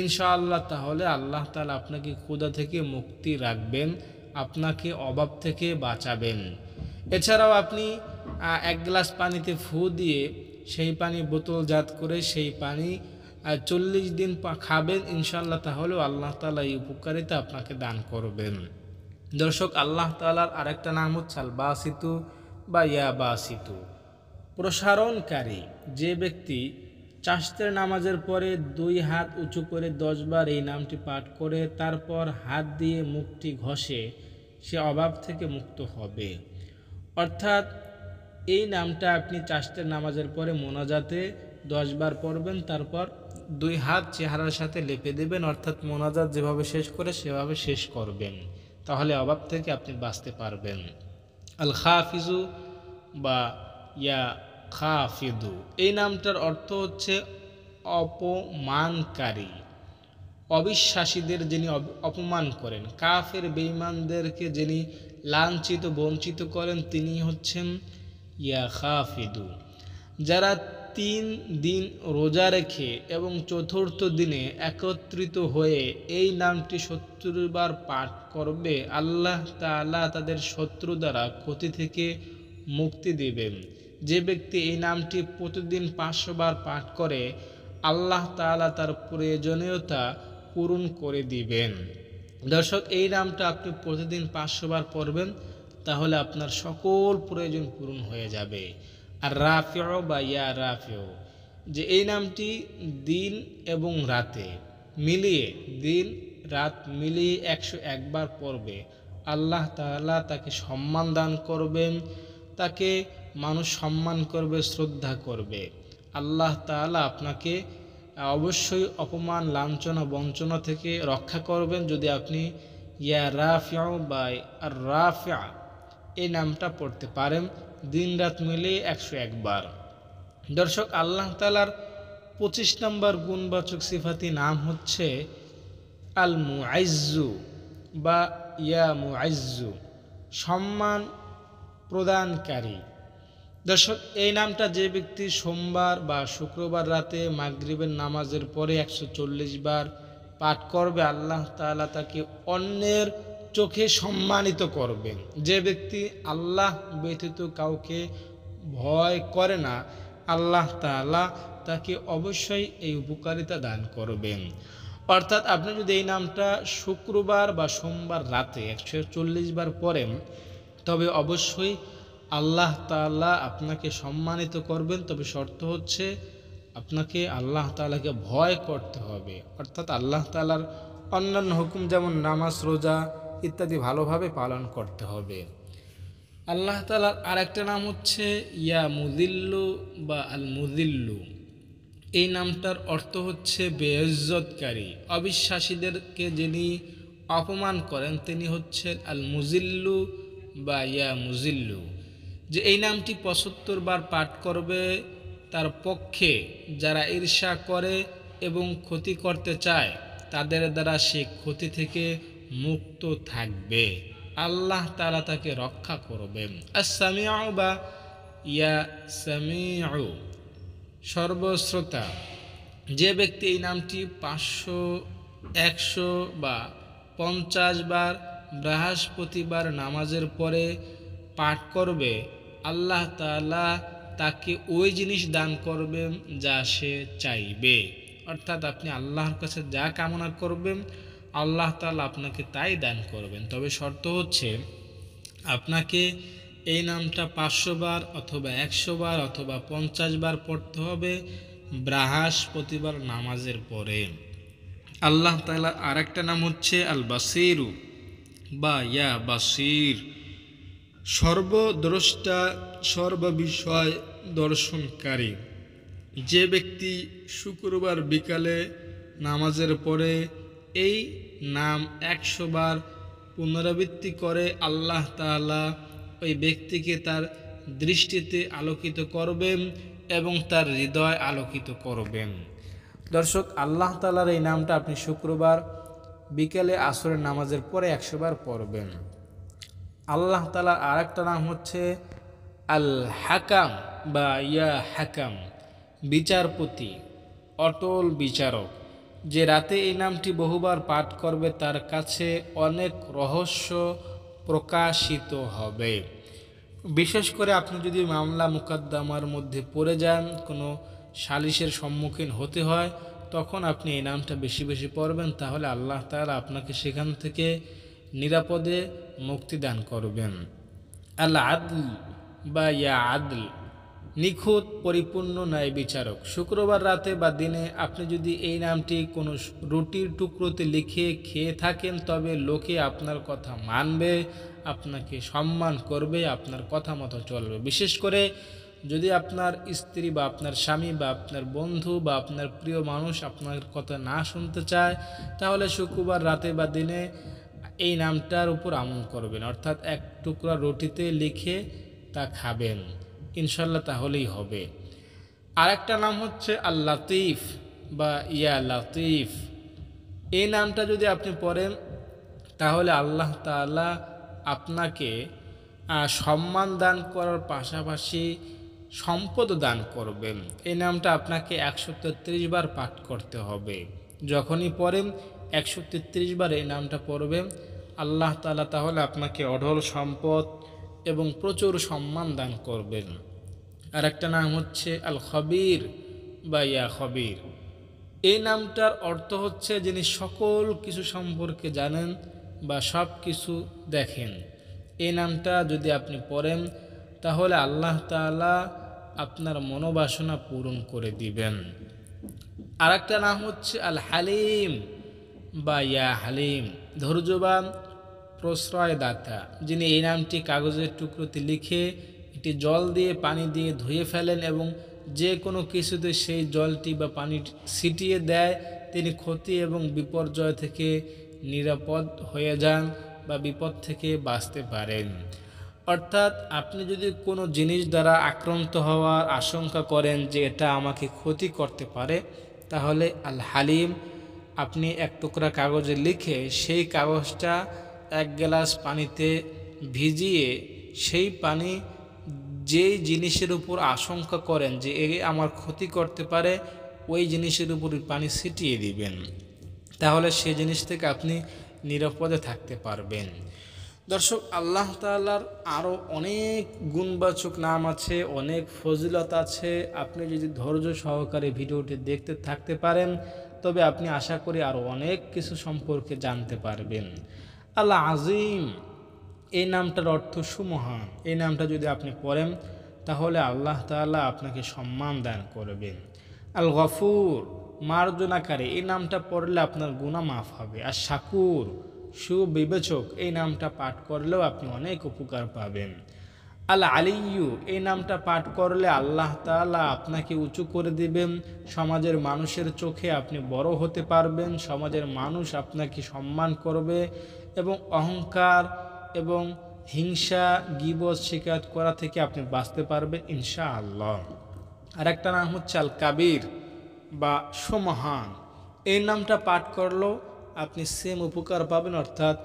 ইনশাআল্লাহ তাহলে আল্লাহ তালা আপনাকে ক্ষুদা থেকে মুক্তি রাখবেন আপনাকে অভাব থেকে বাঁচাবেন এছাড়াও আপনি এক গ্লাস পানিতে ফু দিয়ে সেই পানি বোতলজাত করে সেই পানি চল্লিশ দিন খাবেন ইনশাল্লাহ তাহলেও আল্লাহ তালা এই উপকারিতা আপনাকে দান করবেন দর্শক আল্লাহ তালার আরেকটা নাম হচ্ছে আলবাসিতু বা ইয়া ইয়াবাসিতু প্রসারণকারী যে ব্যক্তি চাষদের নামাজের পরে দুই হাত উঁচু করে দশবার এই নামটি পাঠ করে তারপর হাত দিয়ে মুখটি ঘষে সে অভাব থেকে মুক্ত হবে অর্থাৎ এই নামটা আপনি চাষদের নামাজের পরে মোনাজাতে দশবার পড়বেন তারপর দুই হাত চেহারার সাথে লেপে দেবেন অর্থাৎ মোনাজাত যেভাবে শেষ করে সেভাবে শেষ করবেন তাহলে অভাব থেকে আপনি বাঁচতে পারবেন আল খাফিজু বা ইয়া খাফিদু এই নামটার অর্থ হচ্ছে অপমানকারী অবিশ্বাসীদের যিনি অপমান করেন কাফের বেঈমানদেরকে যিনি লাঞ্ছিত বঞ্চিত করেন তিনি হচ্ছেন ইয়া খাফিদু যারা তিন দিন রোজা রেখে এবং চতুর্থ দিনে একত্রিত হয়ে এই নামটি শত্রুবার পাঠ করবে আল্লাহ তালা তাদের শত্রু দ্বারা ক্ষতি থেকে মুক্তি দেবেন যে ব্যক্তি এই নামটি প্রতিদিন পাঁচশো বার পাঠ করে আল্লাহ তালা তার প্রয়োজনীয়তা পূরণ করে দিবেন দর্শক এই নামটা আপনি প্রতিদিন পাঁচশো বার পড়বেন তাহলে আপনার সকল প্রয়োজন পূরণ হয়ে যাবে আর রাফেও বা ইয়া রাফেও যে এই নামটি দিন এবং রাতে মিলিয়ে দিন রাত মিলিয়ে একশো একবার পড়বে আল্লাহ তালা তাকে সম্মান দান করবেন তাকে মানুষ সম্মান করবে শ্রদ্ধা করবে আল্লাহ তালা আপনাকে অবশ্যই অপমান লাঞ্ছনা বঞ্চনা থেকে রক্ষা করবেন যদি আপনি ইয়া রাফিয়া বা আর রাফিয়া এই নামটা পড়তে পারেন দিন রাত মিলে একশো একবার দর্শক আল্লাহ তালার পঁচিশ নম্বর গুণবাচক সিফাতি নাম হচ্ছে আল আইজু বা ইয়া মু আইজু সম্মান প্রদানকারী দর্শক এই নামটা যে ব্যক্তি সোমবার বা শুক্রবার রাতে মাগরিবের নামাজের পরে একশো বার পাঠ করবে আল্লাহ তালা তাকে অন্যের চোখে সম্মানিত করবে যে ব্যক্তি আল্লাহ ব্যতীত কাউকে ভয় করে না আল্লাহ তালা তাকে অবশ্যই এই উপকারিতা দান করবেন অর্থাৎ আপনি যদি এই নামটা শুক্রবার বা সোমবার রাতে একশো বার পড়েন তবে অবশ্যই আল্লাহ তাআলা আপনাকে সম্মানিত করবেন তবে শর্ত হচ্ছে আপনাকে আল্লাহ তালাকে ভয় করতে হবে অর্থাৎ আল্লাহ তালার অন্যান্য হুকুম যেমন নামাজ রোজা ইত্যাদি ভালোভাবে পালন করতে হবে আল্লাহ তালার আরেকটা নাম হচ্ছে ইয়া মুজিল্লু বা আল মুজিল্লু এই নামটার অর্থ হচ্ছে বেয়জ্জতকারী অবিশ্বাসীদেরকে যিনি অপমান করেন তিনি হচ্ছেন আল মুজিল্লু বা ইয়া মুজিল্লু যে এই নামটি পঁচাত্তর বার পাঠ করবে তার পক্ষে যারা ঈর্ষা করে এবং ক্ষতি করতে চায় তাদের দ্বারা সে ক্ষতি থেকে মুক্ত থাকবে আল্লাহ তালা তাকে রক্ষা করবেন সামিয়াও বা ইয়া সামিয়াও সর্বশ্রোতা যে ব্যক্তি এই নামটি পাঁচশো একশো বা পঞ্চাশ বার বৃহস্পতিবার নামাজের পরে পাঠ করবে আল্লাহ তালা তাকে ওই জিনিস দান করবেন যা সে চাইবে অর্থাৎ আপনি আল্লাহর কাছে যা কামনা করবেন আল্লাহ তালা আপনাকে তাই দান করবেন তবে শর্ত হচ্ছে আপনাকে এই নামটা পাঁচশো বার অথবা একশো বার অথবা পঞ্চাশ বার পড়তে হবে বৃহস্পতিবার নামাজের পরে আল্লাহ তালা আরেকটা নাম হচ্ছে আল বাসিরু বা ইয়া বাসির সর্বদ্রষ্টা সর্ববিষয় দর্শনকারী যে ব্যক্তি শুক্রবার বিকালে নামাজের পরে এই নাম একশোবার পুনরাবৃত্তি করে আল্লাহ তাআলা ওই ব্যক্তিকে তার দৃষ্টিতে আলোকিত করবেন এবং তার হৃদয় আলোকিত করবেন দর্শক আল্লাহ তালার এই নামটা আপনি শুক্রবার বিকেলে আসরের নামাজের পরে একশোবার পড়বেন আল্লাহ তালার আর একটা নাম হচ্ছে আল হাকাম বা ইয়া হাকাম বিচারপতি অটল বিচারক যে রাতে এই নামটি বহুবার পাঠ করবে তার কাছে অনেক রহস্য প্রকাশিত হবে বিশেষ করে আপনি যদি মামলা মোকদ্দমার মধ্যে পড়ে যান কোনো সালিশের সম্মুখীন হতে হয় তখন আপনি এই নামটা বেশি বেশি পড়বেন তাহলে আল্লাহ তালা আপনাকে সেখান থেকে নিরাপদে মুক্তিদান করবেন আল আদল বা ইয়া আদল নিখুঁত পরিপূর্ণ ন্যায় বিচারক শুক্রবার রাতে বা দিনে আপনি যদি এই নামটি কোনো রুটির টুকরোতে লিখে খেয়ে থাকেন তবে লোকে আপনার কথা মানবে আপনাকে সম্মান করবে আপনার কথা মতো চলবে বিশেষ করে যদি আপনার স্ত্রী বা আপনার স্বামী বা আপনার বন্ধু বা আপনার প্রিয় মানুষ আপনার কথা না শুনতে চায় তাহলে শুক্রবার রাতে বা দিনে এই নামটার উপর আমল করবেন অর্থাৎ এক টুকরা রুটিতে লিখে তা খাবেন ইনশাল্লাহ তাহলেই হবে আর একটা নাম হচ্ছে আল লাতিফ বা ইয়া লাতিফ এই নামটা যদি আপনি পড়েন তাহলে আল্লাহ তালা আপনাকে সম্মান দান করার পাশাপাশি সম্পদ দান করবেন এই নামটা আপনাকে একশো বার পাঠ করতে হবে যখনই পড়েন একশো তেত্রিশ বার এই নামটা পড়বে আল্লাহ তালা তাহলে আপনাকে অঢল সম্পদ এবং প্রচুর সম্মান দান করবেন আর একটা নাম হচ্ছে আল খবির বা ইয়া খবির এই নামটার অর্থ হচ্ছে যিনি সকল কিছু সম্পর্কে জানেন বা সব কিছু দেখেন এই নামটা যদি আপনি পড়েন তাহলে আল্লাহ তালা আপনার মনোবাসনা পূরণ করে দিবেন আর একটা নাম হচ্ছে আল হালিম বা ইয়া হালিম ধৈর্যবান প্রশ্রয়দাতা যিনি এই নামটি কাগজের টুকরোতে লিখে এটি জল দিয়ে পানি দিয়ে ধুয়ে ফেলেন এবং যে কোনো কিছুতে সেই জলটি বা পানি ছিটিয়ে দেয় তিনি ক্ষতি এবং বিপর্যয় থেকে নিরাপদ হয়ে যান বা বিপদ থেকে বাঁচতে পারেন অর্থাৎ আপনি যদি কোনো জিনিস দ্বারা আক্রান্ত হওয়ার আশঙ্কা করেন যে এটা আমাকে ক্ষতি করতে পারে তাহলে আল হালিম আপনি এক টুকরা কাগজে লিখে সেই কাগজটা এক গ্লাস পানিতে ভিজিয়ে সেই পানি যেই জিনিসের উপর আশঙ্কা করেন যে এ আমার ক্ষতি করতে পারে ওই জিনিসের উপর পানি ছিটিয়ে দিবেন তাহলে সে জিনিস থেকে আপনি নিরাপদে থাকতে পারবেন দর্শক আল্লাহ তাল্লার আরও অনেক গুণবাচক নাম আছে অনেক ফজিলত আছে আপনি যদি ধৈর্য সহকারে ভিডিওটি দেখতে থাকতে পারেন তবে আপনি আশা করি আরও অনেক কিছু সম্পর্কে জানতে পারবেন আল্লাহ আজিম এই নামটার অর্থ সুমহান এই নামটা যদি আপনি পড়েন তাহলে আল্লাহ তাল্লাহ আপনাকে সম্মান দান করবেন আল গফুর মার্জনাকারী এই নামটা পড়লে আপনার গুণা মাফ হবে আর শাকুর সুবিবেচক এই নামটা পাঠ করলেও আপনি অনেক উপকার পাবেন আল্লাহ আলিউ এই নামটা পাঠ করলে আল্লাহ তালা আপনাকে উঁচু করে দিবেন সমাজের মানুষের চোখে আপনি বড় হতে পারবেন সমাজের মানুষ আপনাকে সম্মান করবে এবং অহংকার এবং হিংসা গিবজ শিকায়ত করা থেকে আপনি বাঁচতে পারবেন ইনশা আল্লাহ আর একটা নাম হচ্ছে আল কাবির বা সমহান এই নামটা পাঠ করলেও আপনি সেম উপকার পাবেন অর্থাৎ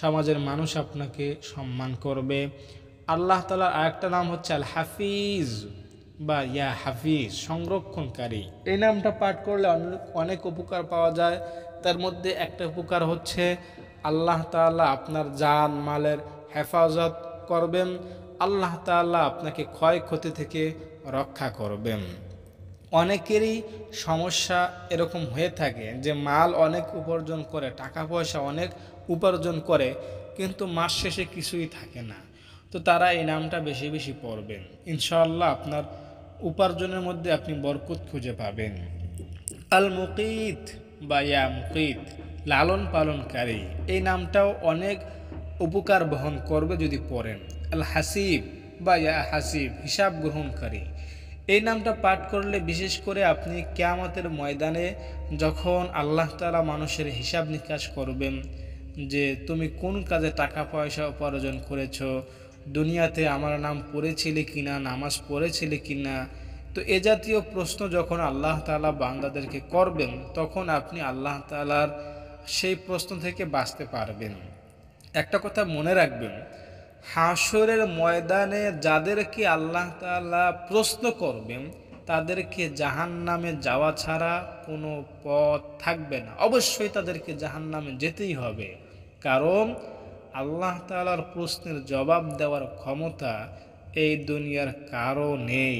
সমাজের মানুষ আপনাকে সম্মান করবে আল্লাহ তালার আরেকটা নাম হচ্ছে আল হাফিজ বা ইয়া হাফিজ সংরক্ষণকারী এই নামটা পাঠ করলে অনেক উপকার পাওয়া যায় তার মধ্যে একটা উপকার হচ্ছে আল্লাহ তালা আপনার জান মালের হেফাজত করবেন আল্লাহ তাল্লাহ আপনাকে ক্ষয়ক্ষতি থেকে রক্ষা করবেন অনেকেরই সমস্যা এরকম হয়ে থাকে যে মাল অনেক উপার্জন করে টাকা পয়সা অনেক উপার্জন করে কিন্তু মাস শেষে কিছুই থাকে না তো তারা এই নামটা বেশি বেশি পড়বেন ইনশাআল্লাহ আপনার উপার্জনের মধ্যে আপনি বরকত খুঁজে পাবেন আল মুকিত বা ইয়া মুকিত লালন পালনকারী এই নামটাও অনেক উপকার বহন করবে যদি পড়েন আল হাসিব বা ইয়া হাসিব হিসাব গ্রহণকারী এই নামটা পাঠ করলে বিশেষ করে আপনি কেয়ামতের ময়দানে যখন আল্লাহ তালা মানুষের হিসাব নিকাশ করবেন যে তুমি কোন কাজে টাকা পয়সা উপার্জন করেছো দুনিয়াতে আমার নাম পড়েছিলে কি না নামাজ পড়েছিলে কিনা তো এ জাতীয় প্রশ্ন যখন আল্লাহ তালা বান্দাদেরকে করবেন তখন আপনি আল্লাহ তালার সেই প্রশ্ন থেকে বাঁচতে পারবেন একটা কথা মনে রাখবেন হাসরের ময়দানে যাদেরকে আল্লাহ তালা প্রশ্ন করবেন তাদেরকে জাহান নামে যাওয়া ছাড়া কোনো পথ থাকবে না অবশ্যই তাদেরকে জাহান নামে যেতেই হবে কারণ আল্লাহ তালার প্রশ্নের জবাব দেওয়ার ক্ষমতা এই দুনিয়ার কারো নেই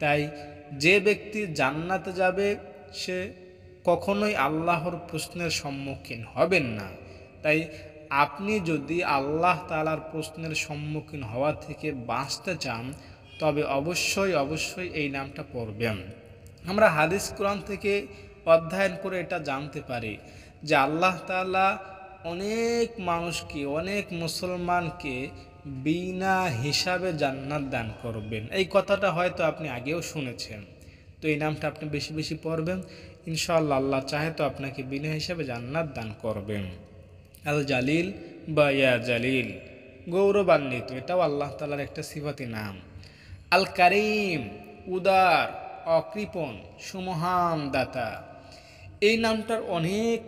তাই যে ব্যক্তি জান্নাতে যাবে সে কখনোই আল্লাহর প্রশ্নের সম্মুখীন হবেন না তাই আপনি যদি আল্লাহ তালার প্রশ্নের সম্মুখীন হওয়া থেকে বাঁচতে চান তবে অবশ্যই অবশ্যই এই নামটা পড়বেন আমরা হাদিস কোরআন থেকে অধ্যয়ন করে এটা জানতে পারি যে আল্লাহ তালা অনেক মানুষকে অনেক মুসলমানকে বিনা হিসাবে জান্নাত দান করবেন এই কথাটা হয়তো আপনি আগেও শুনেছেন তো এই নামটা আপনি বেশি বেশি পড়বেন ইনশাআল্লাহ আল্লাহ চাহে তো আপনাকে বিনা হিসাবে জান্নাত দান করবেন আল জালিল বা ইয়া জালিল গৌরবান্বিত এটাও আল্লাহ তালার একটা সিফাতি নাম আল কারিম উদার অকৃপণ সুমহান দাতা এই নামটার অনেক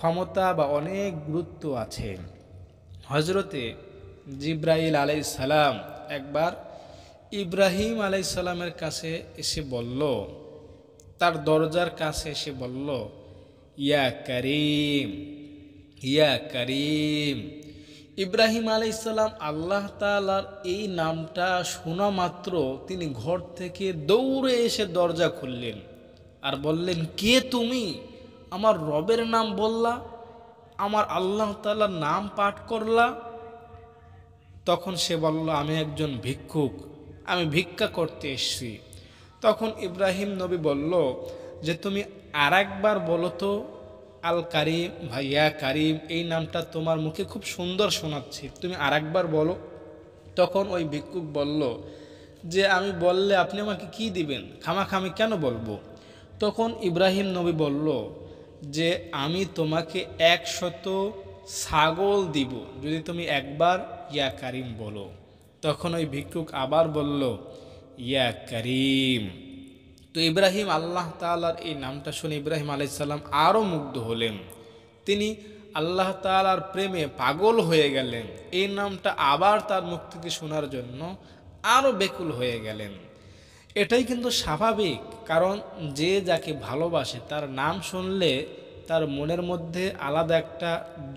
ক্ষমতা বা অনেক গুরুত্ব আছে হজরতে জিব্রাহিল আলাই সালাম একবার ইব্রাহিম আলাই সালামের কাছে এসে বলল তার দরজার কাছে এসে বলল ইয়া করিম ইয়া করিম ইব্রাহিম সালাম আল্লাহ তালার এই নামটা শোনা মাত্র তিনি ঘর থেকে দৌড়ে এসে দরজা খুললেন আর বললেন কে তুমি আমার রবের নাম বললা আমার আল্লাহ তাল্লাহ নাম পাঠ করলা তখন সে বলল আমি একজন ভিক্ষুক আমি ভিক্ষা করতে এসছি তখন ইব্রাহিম নবী বলল যে তুমি আর একবার বলো তো আল কারিম ভাইয়া কারিম এই নামটা তোমার মুখে খুব সুন্দর শোনাচ্ছে তুমি আর একবার বলো তখন ওই ভিক্ষুক বলল যে আমি বললে আপনি আমাকে কি দিবেন খামাখামি কেন বলবো তখন ইব্রাহিম নবী বলল যে আমি তোমাকে একশত ছাগল দিব যদি তুমি একবার ইয়া কারিম বলো তখন ওই ভিক্ষুক আবার বলল ইয়া কারিম তো ইব্রাহিম আল্লাহ তালার এই নামটা শুনে ইব্রাহিম আলাইসাল্লাম আরও মুগ্ধ হলেন তিনি আল্লাহ তালার প্রেমে পাগল হয়ে গেলেন এই নামটা আবার তার মুখ থেকে শোনার জন্য আরও বেকুল হয়ে গেলেন এটাই কিন্তু স্বাভাবিক কারণ যে যাকে ভালোবাসে তার নাম শুনলে তার মনের মধ্যে আলাদা একটা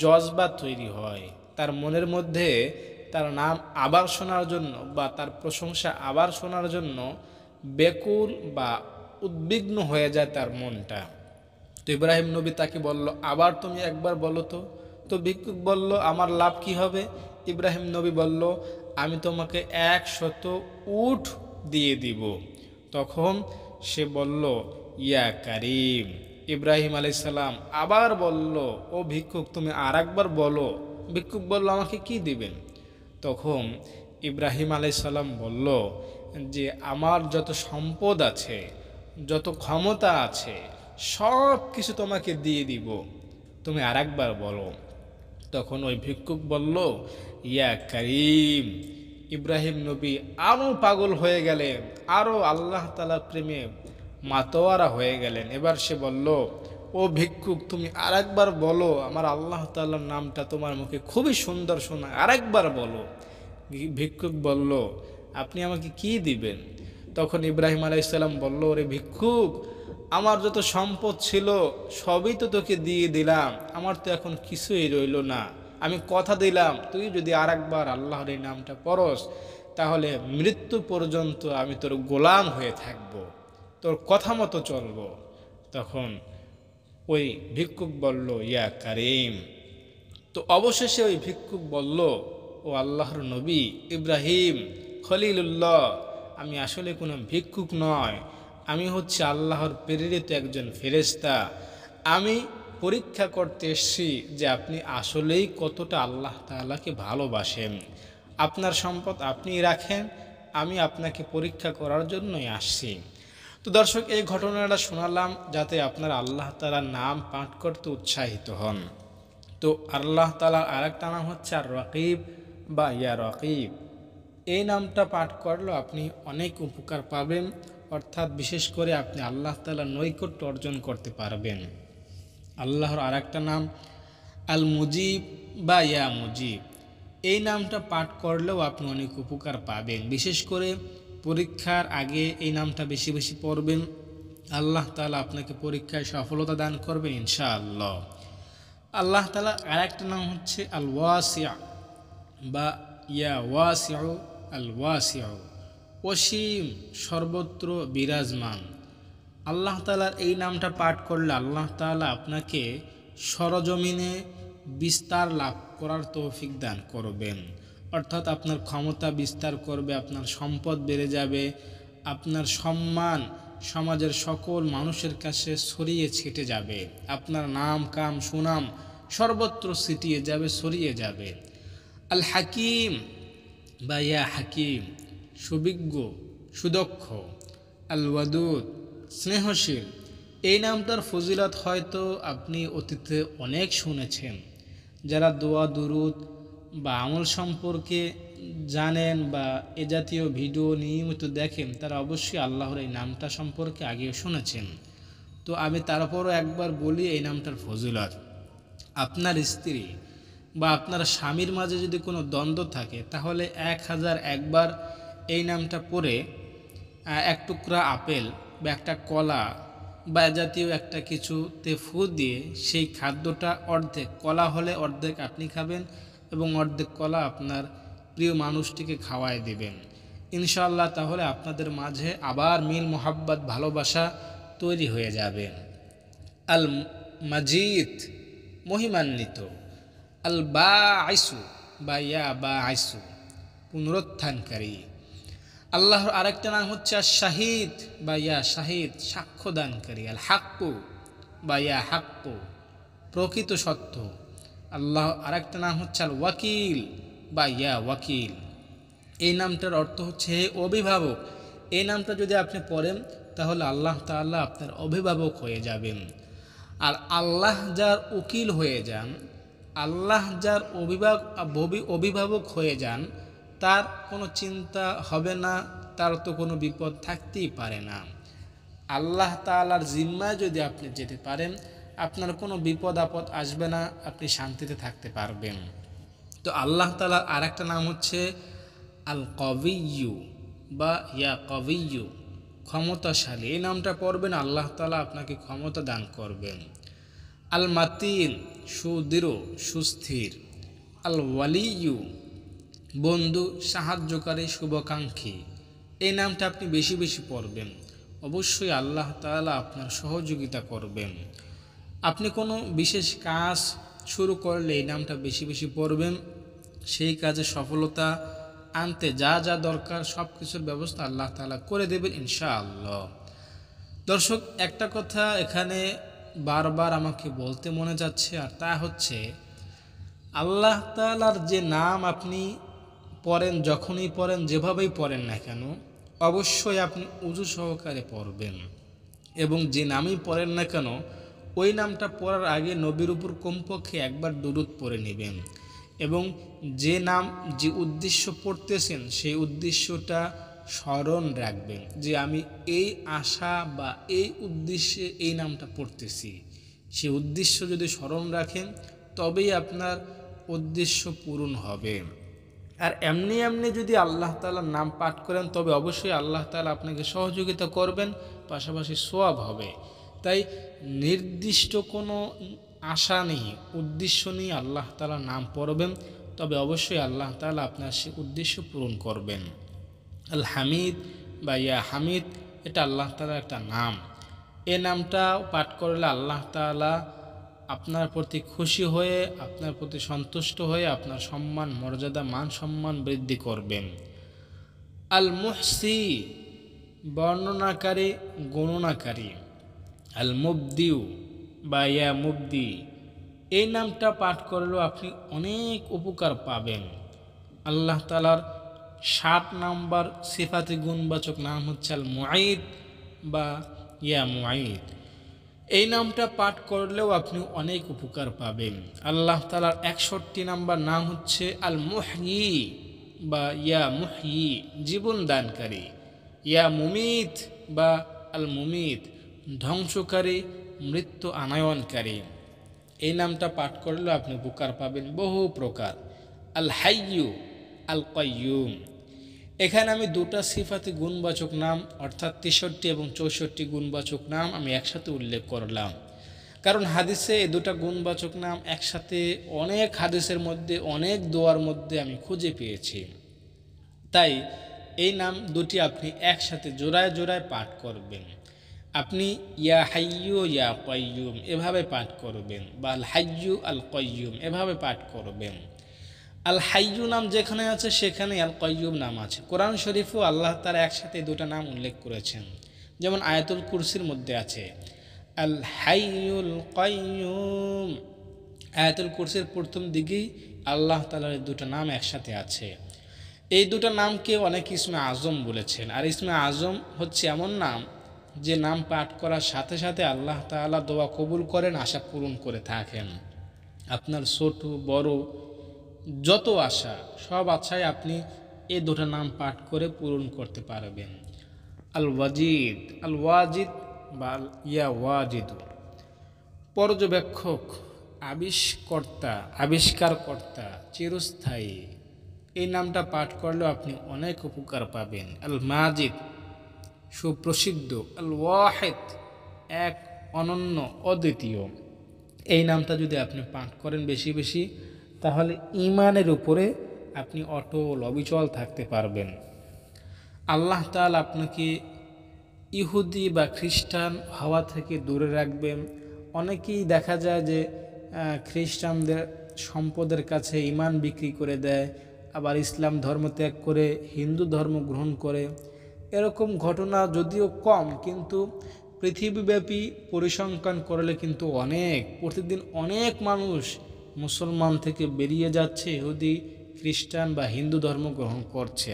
জজবা তৈরি হয় তার মনের মধ্যে তার নাম আবার শোনার জন্য বা তার প্রশংসা আবার শোনার জন্য বেকুল বা উদ্বিগ্ন হয়ে যায় তার মনটা তো ইব্রাহিম নবী তাকে বলল আবার তুমি একবার বলো তো তো ভিক্ষুক বলল আমার লাভ কি হবে ইব্রাহিম নবী বলল আমি তোমাকে একশত উঠ দিয়ে দিব তখন সে বলল ইয়া কারিম ইব্রাহিম আলাইসাল্লাম আবার বলল ও ভিক্ষুক তুমি আর একবার বলো ভিক্ষুক বলল আমাকে কি দিবেন তখন ইব্রাহিম আলাইসাল্লাম বলল যে আমার যত সম্পদ আছে যত ক্ষমতা আছে সব কিছু তোমাকে দিয়ে দিব তুমি আর একবার বলো তখন ওই ভিক্ষুক বলল ইয়া করিম ইব্রাহিম নবী আরও পাগল হয়ে গেলেন আরও আল্লাহ তালা প্রেমে মাতোয়ারা হয়ে গেলেন এবার সে বলল ও ভিক্ষুক তুমি আরেকবার বলো আমার আল্লাহ তাল্লার নামটা তোমার মুখে খুবই সুন্দর শোনা আরেকবার বলো ভিক্ষুক বলল আপনি আমাকে কি দিবেন তখন ইব্রাহিম আলাইসাল্লাম বললো ওরে ভিক্ষুক আমার যত সম্পদ ছিল সবই তো তোকে দিয়ে দিলাম আমার তো এখন কিছুই রইল না আমি কথা দিলাম তুই যদি আর একবার আল্লাহর এই নামটা পরস তাহলে মৃত্যু পর্যন্ত আমি তোর গোলাম হয়ে থাকব। তোর কথা মতো চলব তখন ওই ভিক্ষুক বলল ইয়া কারিম তো অবশেষে ওই ভিক্ষুক বলল ও আল্লাহর নবী ইব্রাহিম খলিলুল্লাহ আমি আসলে কোনো ভিক্ষুক নয় আমি হচ্ছে আল্লাহর প্রেরিত একজন ফেরেস্তা আমি পরীক্ষা করতে এসছি যে আপনি আসলেই কতটা আল্লাহ তাল্লাহকে ভালোবাসেন আপনার সম্পদ আপনি রাখেন আমি আপনাকে পরীক্ষা করার জন্যই আসছি তো দর্শক এই ঘটনাটা শোনালাম যাতে আপনার আল্লাহ তালার নাম পাঠ করতে উৎসাহিত হন তো আল্লাহ তালার আরেকটা নাম হচ্ছে আর রকিব বা ইয়া রকিব এই নামটা পাঠ করলে আপনি অনেক উপকার পাবেন অর্থাৎ বিশেষ করে আপনি আল্লাহ তালার নৈকট্য অর্জন করতে পারবেন আল্লাহর আর একটা নাম আল মুজিব বা ইয়া মুজিব এই নামটা পাঠ করলেও আপনি অনেক উপকার পাবেন বিশেষ করে পরীক্ষার আগে এই নামটা বেশি বেশি পড়বেন আল্লাহ তালা আপনাকে পরীক্ষায় সফলতা দান করবেন ইনশাআল্লাহ আল্লাহ তালা আর একটা নাম হচ্ছে আল ওয়াসিয়া বা ইয়া ওয়াসিয়া আল ওয়াসিয়া অসীম সর্বত্র বিরাজমান আল্লাহ তালার এই নামটা পাঠ করলে আল্লাহ তালা আপনাকে সরজমিনে বিস্তার লাভ করার তৌফিক দান করবেন অর্থাৎ আপনার ক্ষমতা বিস্তার করবে আপনার সম্পদ বেড়ে যাবে আপনার সম্মান সমাজের সকল মানুষের কাছে ছড়িয়ে ছিটে যাবে আপনার নাম কাম সুনাম সর্বত্র ছিটিয়ে যাবে ছড়িয়ে যাবে আল হাকিম বা ইয়া হাকিম সুবিজ্ঞ সুদক্ষ আল ওয়াদুদ স্নেহশীল এই নামটার ফজিলত হয়তো আপনি অতীতে অনেক শুনেছেন যারা দোয়া দুরুদ বা আমল সম্পর্কে জানেন বা এ জাতীয় ভিডিও নিয়মিত দেখেন তারা অবশ্যই আল্লাহর এই নামটা সম্পর্কে আগে শুনেছেন তো আমি তারপরও একবার বলি এই নামটার ফজিলত আপনার স্ত্রী বা আপনার স্বামীর মাঝে যদি কোনো দ্বন্দ্ব থাকে তাহলে এক হাজার একবার এই নামটা পড়ে এক টুকরা আপেল বা একটা কলা বা জাতীয় একটা কিছুতে ফু দিয়ে সেই খাদ্যটা অর্ধেক কলা হলে অর্ধেক আপনি খাবেন এবং অর্ধেক কলা আপনার প্রিয় মানুষটিকে খাওয়ায় দেবেন ইনশাল্লাহ তাহলে আপনাদের মাঝে আবার মিল মোহাব্বত ভালোবাসা তৈরি হয়ে যাবে আল মাজিদ মহিমান্বিত আল বা আইসু বা ইয়া বা আইসু পুনরুত্থানকারী আল্লাহর আরেকটা নাম হচ্ছে শাহিদ বা ইয়া শাহিদ সাক্ষ্যদানকারী আল হাক্কু বা ইয়া হাক্কু প্রকৃত সত্য আল্লাহ আরেকটা নাম হচ্ছে আল ওয়াকিল বা ইয়া ওয়াকিল এই নামটার অর্থ হচ্ছে হে অভিভাবক এই নামটা যদি আপনি পড়েন তাহলে আল্লাহ তাল্লাহ আপনার অভিভাবক হয়ে যাবেন আর আল্লাহ যার উকিল হয়ে যান আল্লাহ যার অভিভাবক অভিভাবক হয়ে যান তার কোনো চিন্তা হবে না তার তো কোনো বিপদ থাকতেই পারে না আল্লাহ তালার জিম্মায় যদি আপনি যেতে পারেন আপনার কোনো বিপদ আপদ আসবে না আপনি শান্তিতে থাকতে পারবেন তো আল্লাহ তালার আর একটা নাম হচ্ছে আল কবিউ বা ইয়া কবিউ ক্ষমতাশালী এই নামটা পড়বেন আল্লাহ তালা আপনাকে ক্ষমতা দান করবেন আল মাতিন সুদৃঢ় সুস্থির আল ওয়ালিউ বন্ধু সাহায্যকারী শুভাকাঙ্ক্ষী এই নামটা আপনি বেশি বেশি পড়বেন অবশ্যই আল্লাহ তালা আপনার সহযোগিতা করবেন আপনি কোনো বিশেষ কাজ শুরু করলে এই নামটা বেশি বেশি পড়বেন সেই কাজে সফলতা আনতে যা যা দরকার সব কিছুর ব্যবস্থা আল্লাহ তালা করে দেবেন ইনশাআল্লাহ দর্শক একটা কথা এখানে বারবার আমাকে বলতে মনে যাচ্ছে আর তা হচ্ছে আল্লাহ তালার যে নাম আপনি পড়েন যখনই পড়েন যেভাবেই পড়েন না কেন অবশ্যই আপনি উজু সহকারে পড়বেন এবং যে নামই পড়েন না কেন ওই নামটা পড়ার আগে নবীর উপর কমপক্ষে একবার দুরুদ পড়ে নেবেন এবং যে নাম যে উদ্দেশ্য পড়তেছেন সেই উদ্দেশ্যটা স্মরণ রাখবেন যে আমি এই আশা বা এই উদ্দেশ্যে এই নামটা পড়তেছি সে উদ্দেশ্য যদি স্মরণ রাখেন তবেই আপনার উদ্দেশ্য পূরণ হবে আর এমনি এমনি যদি আল্লাহ তালার নাম পাঠ করেন তবে অবশ্যই আল্লাহ তালা আপনাকে সহযোগিতা করবেন পাশাপাশি সোয়াব হবে তাই নির্দিষ্ট কোনো আশা নেই উদ্দেশ্য নিয়ে আল্লাহ তালা নাম পড়বেন তবে অবশ্যই আল্লাহ তালা আপনার সে উদ্দেশ্য পূরণ করবেন আল হামিদ বা ইয়া হামিদ এটা আল্লাহ তালার একটা নাম এ নামটা পাঠ করলে আল্লাহ তালা আপনার প্রতি খুশি হয়ে আপনার প্রতি সন্তুষ্ট হয়ে আপনার সম্মান মর্যাদা মান সম্মান বৃদ্ধি করবেন আল মুহসি বর্ণনাকারী গণনাকারী আল মুবদিউ বা ইয়া মুবদি এই নামটা পাঠ করলেও আপনি অনেক উপকার পাবেন আল্লাহ তালার ষাট নাম্বার সিফাতি গুণবাচক নাম হচ্ছে আল মুআইদ বা ইয়া মুআইদ এই নামটা পাঠ করলেও আপনি অনেক উপকার পাবেন আল্লাহ তালার একষট্টি নাম্বার নাম হচ্ছে আল মুহি বা ইয়া মুহি জীবন দানকারী ইয়া মুমিত বা আল মুমিত ধ্বংসকারী মৃত্যু আনায়নকারী এই নামটা পাঠ করলেও আপনি উপকার পাবেন বহু প্রকার আল হাইয়ু আল কয়ুম এখানে আমি দুটা সিফাতে গুণবাচক নাম অর্থাৎ তেষট্টি এবং চৌষট্টি গুণবাচক নাম আমি একসাথে উল্লেখ করলাম কারণ হাদিসে এই দুটা গুণবাচক নাম একসাথে অনেক হাদিসের মধ্যে অনেক দোয়ার মধ্যে আমি খুঁজে পেয়েছি তাই এই নাম দুটি আপনি একসাথে জোড়ায় জোড়ায় পাঠ করবেন আপনি ইয়া হাইয়ু ইয়া কয়ুম এভাবে পাঠ করবেন বা আল হাইয়ু আল কয়ুম এভাবে পাঠ করবেন আল হাইয়ু নাম যেখানে আছে সেখানে আল কয়ুব নাম আছে কোরআন শরীফও আল্লাহ তার একসাথে দুটো নাম উল্লেখ করেছেন যেমন আয়াতুল কুরসির মধ্যে আছে আল হাইউল কয়ুম আয়াতুল কুরসির প্রথম দিকেই আল্লাহ তালার দুটো নাম একসাথে আছে এই দুটো নামকে অনেক ইসমে আজম বলেছেন আর ইসমে আজম হচ্ছে এমন নাম যে নাম পাঠ করার সাথে সাথে আল্লাহ তালা দোয়া কবুল করেন আশা পূরণ করে থাকেন আপনার ছোট বড় যত আশা সব আশায় আপনি এই দুটো নাম পাঠ করে পূরণ করতে পারবেন আল ওয়াজিদ আল ওয়াজিদ বা ইয়া ওয়াজিদ পর্যবেক্ষক আবিষ্কর্তা আবিষ্কারকর্তা চিরস্থায়ী এই নামটা পাঠ করলেও আপনি অনেক উপকার পাবেন আল মাজিদ সুপ্রসিদ্ধ আল ওয়াহেদ এক অনন্য অদ্বিতীয় এই নামটা যদি আপনি পাঠ করেন বেশি বেশি তাহলে ইমানের উপরে আপনি অটল অবিচল থাকতে পারবেন আল্লাহ তাল আপনাকে ইহুদি বা খ্রিস্টান হওয়া থেকে দূরে রাখবেন অনেকেই দেখা যায় যে খ্রিস্টানদের সম্পদের কাছে ইমান বিক্রি করে দেয় আবার ইসলাম ধর্ম ত্যাগ করে হিন্দু ধর্ম গ্রহণ করে এরকম ঘটনা যদিও কম কিন্তু পৃথিবীব্যাপী পরিসংখ্যান করলে কিন্তু অনেক প্রতিদিন অনেক মানুষ মুসলমান থেকে বেরিয়ে যাচ্ছে ইহুদি খ্রিস্টান বা হিন্দু ধর্ম গ্রহণ করছে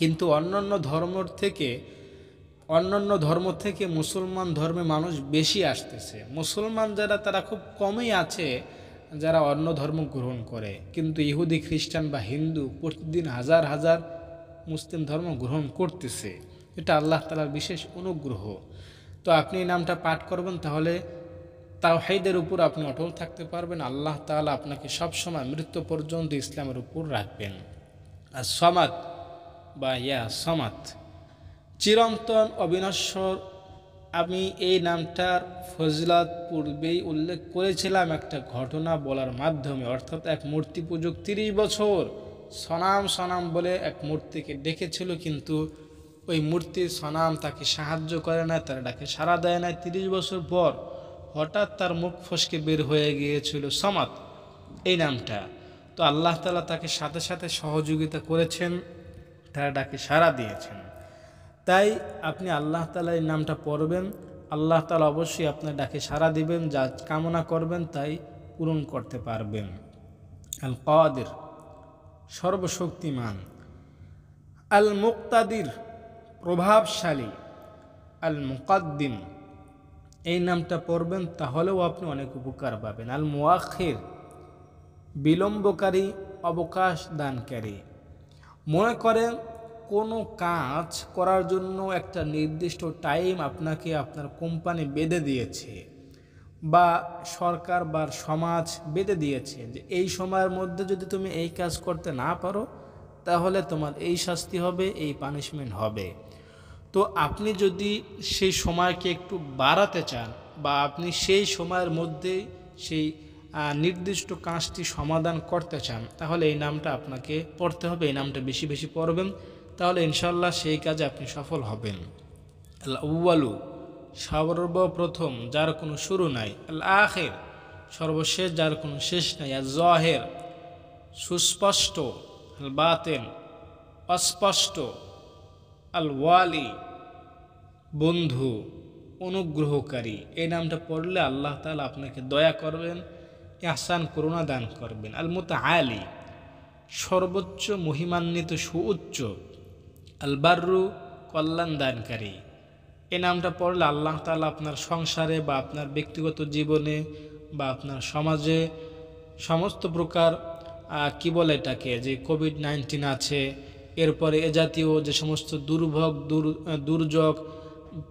কিন্তু অন্যান্য ধর্মর থেকে অন্যান্য ধর্ম থেকে মুসলমান ধর্মে মানুষ বেশি আসতেছে মুসলমান যারা তারা খুব কমই আছে যারা অন্য ধর্ম গ্রহণ করে কিন্তু ইহুদি খ্রিস্টান বা হিন্দু প্রতিদিন হাজার হাজার মুসলিম ধর্ম গ্রহণ করতেছে এটা আল্লাহ তালার বিশেষ অনুগ্রহ তো আপনি এই নামটা পাঠ করবেন তাহলে তাওহাইদের উপর আপনি অটল থাকতে পারবেন আল্লাহ তালা আপনাকে সবসময় মৃত্যু পর্যন্ত ইসলামের উপর রাখবেন আর সমাত বা ইয়া সমাত চিরন্তন অবিনশ্বর আমি এই নামটার ফজলাত পূর্বেই উল্লেখ করেছিলাম একটা ঘটনা বলার মাধ্যমে অর্থাৎ এক মূর্তি পুজোক তিরিশ বছর সনাম সনাম বলে এক মূর্তিকে ডেকেছিল কিন্তু ওই মূর্তির সনাম তাকে সাহায্য করে না তারা ডাকে সাড়া দেয় না তিরিশ বছর পর হঠাৎ তার মুখ ফসকে বের হয়ে গিয়েছিল সমাত এই নামটা তো আল্লাহ তালা তাকে সাথে সাথে সহযোগিতা করেছেন তার ডাকে সাড়া দিয়েছেন তাই আপনি আল্লাহ তালা এই নামটা পড়বেন আল্লাহ তালা অবশ্যই আপনার ডাকে সাড়া দিবেন যা কামনা করবেন তাই পূরণ করতে পারবেন আল কাদের সর্বশক্তিমান আল মুক্তাদির প্রভাবশালী আল মুকাদ্দিন এই নামটা পড়বেন তাহলেও আপনি অনেক উপকার পাবেন আল মুয়াক্ষির বিলম্বকারী অবকাশ দানকারী মনে করেন কোনো কাজ করার জন্য একটা নির্দিষ্ট টাইম আপনাকে আপনার কোম্পানি বেঁধে দিয়েছে বা সরকার বা সমাজ বেঁধে দিয়েছে যে এই সময়ের মধ্যে যদি তুমি এই কাজ করতে না পারো তাহলে তোমার এই শাস্তি হবে এই পানিশমেন্ট হবে তো আপনি যদি সেই সময়কে একটু বাড়াতে চান বা আপনি সেই সময়ের মধ্যে সেই নির্দিষ্ট কাজটি সমাধান করতে চান তাহলে এই নামটা আপনাকে পড়তে হবে এই নামটা বেশি বেশি পড়বেন তাহলে ইনশাল্লাহ সেই কাজে আপনি সফল হবেন আল্লাহ সর্বপ্রথম যার কোনো শুরু নাই আল আখের সর্বশেষ যার কোনো শেষ নাই আর জহের সুস্পষ্ট বাতেন অস্পষ্ট আল ওয়ালি বন্ধু অনুগ্রহকারী এই নামটা পড়লে আল্লাহ তালা আপনাকে দয়া করবেন আসান করুণা দান করবেন আল মুত আলী সর্বোচ্চ মহিমান্বিত সুউচ্চ আল বার্রু কল্যাণ দানকারী এ নামটা পড়লে আল্লাহ তালা আপনার সংসারে বা আপনার ব্যক্তিগত জীবনে বা আপনার সমাজে সমস্ত প্রকার কি বলে এটাকে যে কোভিড নাইন্টিন আছে এরপরে এ জাতীয় যে সমস্ত দুর্ভোগ দুর্যোগ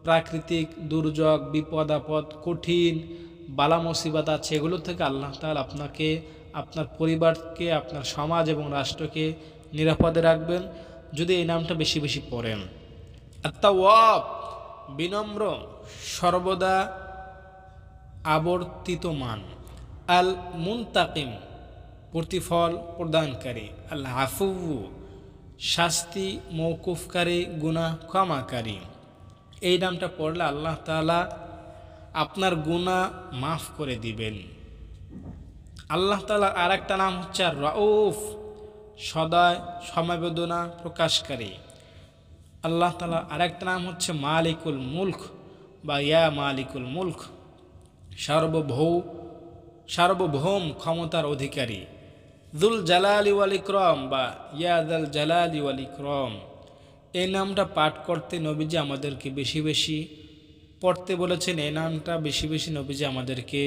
প্রাকৃতিক দুর্যোগ বিপদ আপদ কঠিন বালা মুসিবত আছে এগুলো থেকে আল্লাহ তাল আপনাকে আপনার পরিবারকে আপনার সমাজ এবং রাষ্ট্রকে নিরাপদে রাখবেন যদি এই নামটা বেশি বেশি পড়েন আত্মা ওয়াব বিনম্র সর্বদা আবর্তিত মান আল মুনতাকিম প্রতিফল প্রদানকারী আল হাফু শাস্তি মৌকুফকারী গুণা ক্ষমাকারী এই নামটা পড়লে আল্লাহ তালা আপনার গুণা মাফ করে দিবেন আল্লাহ তালার আর একটা নাম হচ্ছে রউফ সদায় সমবেদনা প্রকাশকারী আল্লাহ তালার আর একটা নাম হচ্ছে মালিকুল মুলক বা ইয়া মালিকুল মুলক সার্বভৌ সার্বভৌম ক্ষমতার অধিকারী দুল জালালি ওয়ালিক্রম বা ইয়াদ আল জালালি ওয়ালিক্রম এই নামটা পাঠ করতে নবীজি আমাদেরকে বেশি বেশি পড়তে বলেছেন এই নামটা বেশি বেশি নবীজি আমাদেরকে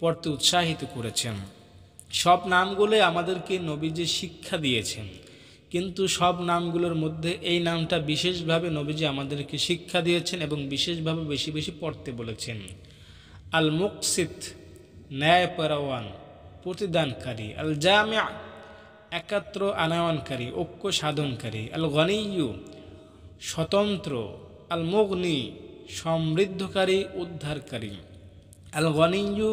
পড়তে উৎসাহিত করেছেন সব নামগুলো আমাদেরকে নবীজি শিক্ষা দিয়েছেন কিন্তু সব নামগুলোর মধ্যে এই নামটা বিশেষভাবে নবীজি আমাদেরকে শিক্ষা দিয়েছেন এবং বিশেষভাবে বেশি বেশি পড়তে বলেছেন আল মুকসিত ন্যায়পরাওয়ান প্রতিদানকারী আল জামিয়া একাত্র আনায়নকারী ঐক্য সাধনকারী আল গনিউ স্বতন্ত্র আল মগ্নি সমৃদ্ধকারী উদ্ধারকারী আল গনিঞ্জু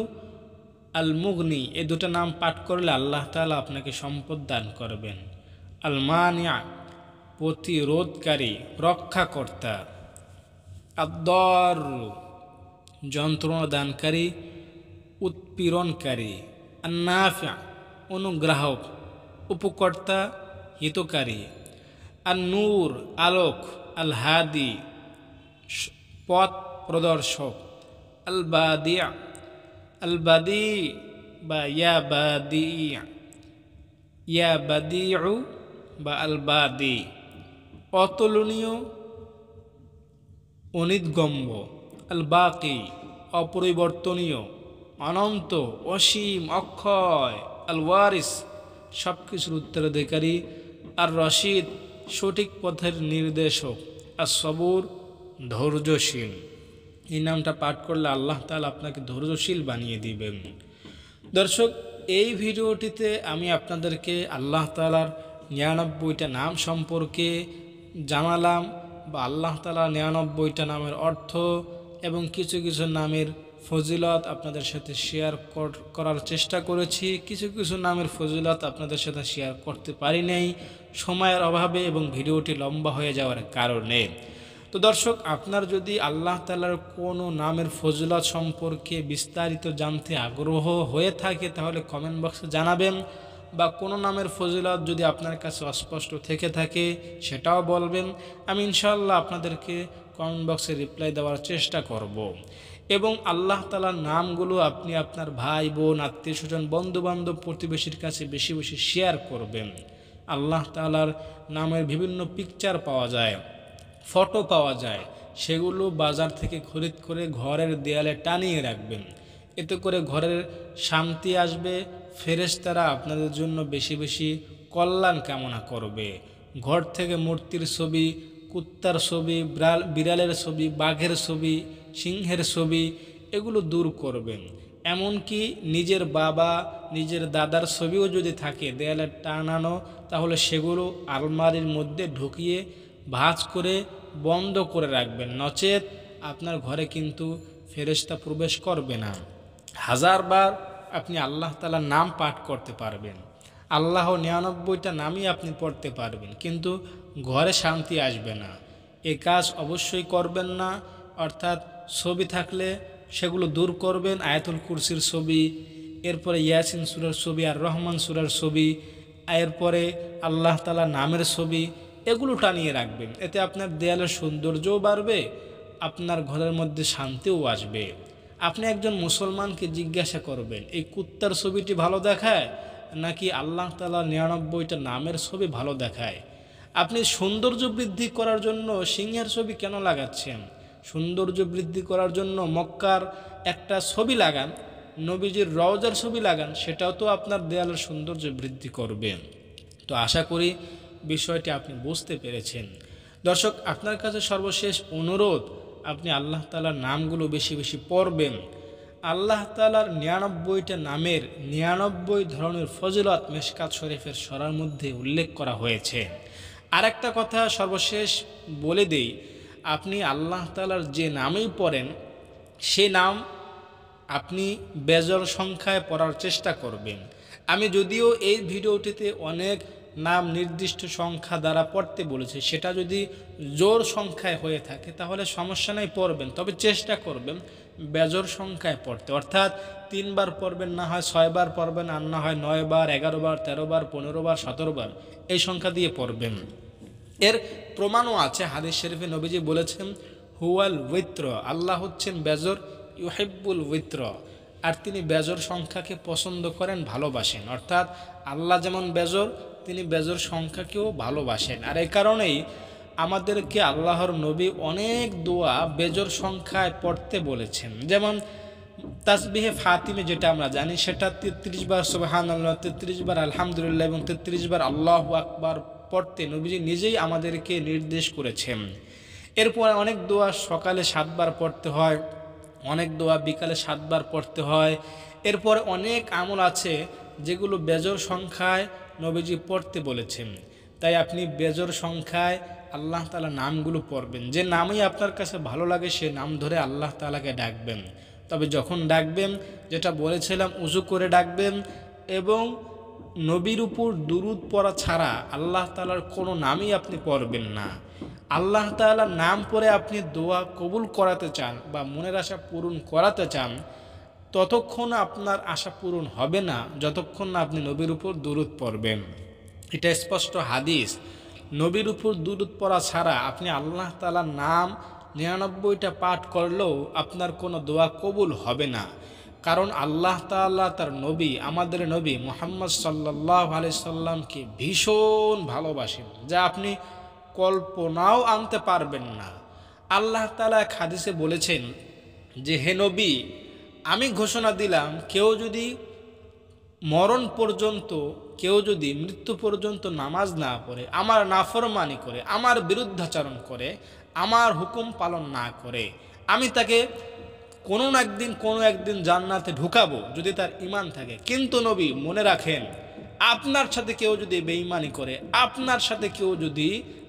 আল মুগনি এ দুটো নাম পাঠ করলে আল্লাহ তালা আপনাকে সম্পদ দান করবেন আল মানিয়া প্রতিরোধকারী রক্ষাকর্তা আদর যন্ত্রণা দানকারী উৎপীড়নকারী আন্নাফা অনুগ্রাহক উপকর্তা হিতকারী আর নূর আলোক আল হাদি পথ প্রদর্শক আল বাদিয়া আল বাদি বা ইয়া বাদিয়া ইয়া বা আল বাদি অতুলনীয় অনিতগম্য আল বাকি অপরিবর্তনীয় অনন্ত অসীম অক্ষয় আল ওয়ারিস সব কিছুর উত্তরাধিকারী আর রশিদ সঠিক পথের নির্দেশক আর সবর ধৈর্যশীল এই নামটা পাঠ করলে আল্লাহ তালা আপনাকে ধৈর্যশীল বানিয়ে দিবেন দর্শক এই ভিডিওটিতে আমি আপনাদেরকে আল্লাহ তালার নিরানব্বইটা নাম সম্পর্কে জানালাম বা আল্লাহ তালা নিরানব্বইটা নামের অর্থ এবং কিছু কিছু নামের ফজিলত আপনাদের সাথে শেয়ার করার চেষ্টা করেছি কিছু কিছু নামের ফজিলত আপনাদের সাথে শেয়ার করতে পারি নাই সময়ের অভাবে এবং ভিডিওটি লম্বা হয়ে যাওয়ার কারণে তো দর্শক আপনার যদি আল্লাহ তালার কোনো নামের ফজলাত সম্পর্কে বিস্তারিত জানতে আগ্রহ হয়ে থাকে তাহলে কমেন্ট বক্সে জানাবেন বা কোনো নামের ফজিলত যদি আপনার কাছে অস্পষ্ট থেকে থাকে সেটাও বলবেন আমি ইনশাল্লাহ আপনাদেরকে কমেন্ট বক্সে রিপ্লাই দেওয়ার চেষ্টা করব। এবং আল্লাহ তালার নামগুলো আপনি আপনার ভাই বোন আত্মীয় স্বজন বন্ধুবান্ধব প্রতিবেশীর কাছে বেশি বেশি শেয়ার করবেন আল্লাহ তালার নামের বিভিন্ন পিকচার পাওয়া যায় ফটো পাওয়া যায় সেগুলো বাজার থেকে খরিদ করে ঘরের দেয়ালে টানিয়ে রাখবেন এতে করে ঘরের শান্তি আসবে ফেরেশতারা আপনাদের জন্য বেশি বেশি কল্যাণ কামনা করবে ঘর থেকে মূর্তির ছবি কুত্তার ছবি বিড়ালের ছবি বাঘের ছবি সিংহের ছবি এগুলো দূর করবেন এমনকি নিজের বাবা নিজের দাদার ছবিও যদি থাকে দেয়ালে টানানো তাহলে সেগুলো আলমারির মধ্যে ঢুকিয়ে ভাঁজ করে বন্ধ করে রাখবেন নচেত আপনার ঘরে কিন্তু ফেরেস্তা প্রবেশ করবে না হাজারবার আপনি আল্লাহ তালার নাম পাঠ করতে পারবেন আল্লাহ নিরানব্বইটা নামই আপনি পড়তে পারবেন কিন্তু ঘরে শান্তি আসবে না এ কাজ অবশ্যই করবেন না অর্থাৎ ছবি থাকলে সেগুলো দূর করবেন আয়াতুল কুরসির ছবি এরপরে ইয়াসিন সুরের ছবি আর রহমান সুরের ছবি এরপরে আল্লাহ তালা নামের ছবি এগুলো টানিয়ে রাখবেন এতে আপনার দেয়ালের সৌন্দর্যও বাড়বে আপনার ঘরের মধ্যে শান্তিও আসবে আপনি একজন মুসলমানকে জিজ্ঞাসা করবেন এই কুত্তার ছবিটি ভালো দেখায় নাকি আল্লাহ তালা নিরানব্বইটা নামের ছবি ভালো দেখায় আপনি সৌন্দর্য বৃদ্ধি করার জন্য সিংহের ছবি কেন লাগাচ্ছেন সৌন্দর্য বৃদ্ধি করার জন্য মক্কার একটা ছবি লাগান নবীজির রওজার ছবি লাগান সেটাও তো আপনার দেয়ালের সৌন্দর্য বৃদ্ধি করবে তো আশা করি বিষয়টি আপনি বুঝতে পেরেছেন দর্শক আপনার কাছে সর্বশেষ অনুরোধ আপনি আল্লাহ তালার নামগুলো বেশি বেশি পড়বেন আল্লাহ তালার নিরানব্বইটা নামের নিরানব্বই ধরনের ফজিলত মেশকাত শরীফের সরার মধ্যে উল্লেখ করা হয়েছে আর একটা কথা সর্বশেষ বলে দেই আপনি আল্লাহ তালার যে নামেই পড়েন সে নাম আপনি বেজর সংখ্যায় পড়ার চেষ্টা করবেন আমি যদিও এই ভিডিওটিতে অনেক নাম নির্দিষ্ট সংখ্যা দ্বারা পড়তে বলেছে সেটা যদি জোর সংখ্যায় হয়ে থাকে তাহলে সমস্যা নাই পড়বেন তবে চেষ্টা করবেন বেজর সংখ্যায় পড়তে অর্থাৎ তিনবার পড়বেন না হয় ছয়বার পড়বেন আর না হয় নয়বার এগারোবার তেরোবার পনেরোবার সতেরোবার এই সংখ্যা দিয়ে পড়বেন এর প্রমাণও আছে হাদিস শরীফে নবীজি বলেছেন হুয়াল বৈত্র আল্লাহ হচ্ছেন বেজর ইউহেব্বুল উইত্র আর তিনি বেজর সংখ্যাকে পছন্দ করেন ভালোবাসেন অর্থাৎ আল্লাহ যেমন বেজর তিনি বেজর সংখ্যাকেও ভালোবাসেন আর এই কারণেই আমাদেরকে আল্লাহর নবী অনেক দোয়া বেজর সংখ্যায় পড়তে বলেছেন যেমন তাসবিহে ফাতিমে যেটা আমরা জানি সেটা তেত্রিশ বার সোহান আল্লাহ তেত্রিশ বার আলহামদুলিল্লাহ এবং তেত্রিশ বার আল্লাহ আকবার পড়তে নবীজি নিজেই আমাদেরকে নির্দেশ করেছেন এরপর অনেক দোয়া সকালে সাতবার পড়তে হয় অনেক দোয়া বিকালে সাতবার পড়তে হয় এরপর অনেক আমল আছে যেগুলো বেজর সংখ্যায় নবীজি পড়তে বলেছেন তাই আপনি বেজর সংখ্যায় আল্লাহ তালা নামগুলো পড়বেন যে নামই আপনার কাছে ভালো লাগে সে নাম ধরে আল্লাহ তালাকে ডাকবেন তবে যখন ডাকবেন যেটা বলেছিলাম উজু করে ডাকবেন এবং নবীর উপর দুরুদ পড়া ছাড়া আল্লাহ তালার কোনো নামই আপনি পড়বেন না আল্লাহ তালার নাম পরে আপনি দোয়া কবুল করাতে চান বা মনের আশা পূরণ করাতে চান ততক্ষণ আপনার আশা পূরণ হবে না যতক্ষণ না আপনি নবীর উপর দূরত পড়বেন এটা স্পষ্ট হাদিস নবীর উপর দূরত পড়া ছাড়া আপনি আল্লাহ তালার নাম নিরানব্বইটা পাঠ করলেও আপনার কোনো দোয়া কবুল হবে না কারণ আল্লাহ তাল্লাহ তার নবী আমাদের নবী মোহাম্মদ সাল্লাহ আলি সাল্লামকে ভীষণ ভালোবাসেন যা আপনি কল্পনাও আনতে পারবেন না আল্লাহ তালা এক হাদিসে বলেছেন যে হে নবী আমি ঘোষণা দিলাম কেউ যদি মরণ পর্যন্ত কেউ যদি মৃত্যু পর্যন্ত নামাজ না পড়ে আমার নাফরমানি করে আমার বিরুদ্ধাচরণ করে আমার হুকুম পালন না করে আমি তাকে কোনো না একদিন কোনো একদিন জান্নাতে ঢুকাবো যদি তার ইমান থাকে কিন্তু নবী মনে রাখেন আপনার সাথে কেউ যদি বেইমানি করে আপনার সাথে কেউ যদি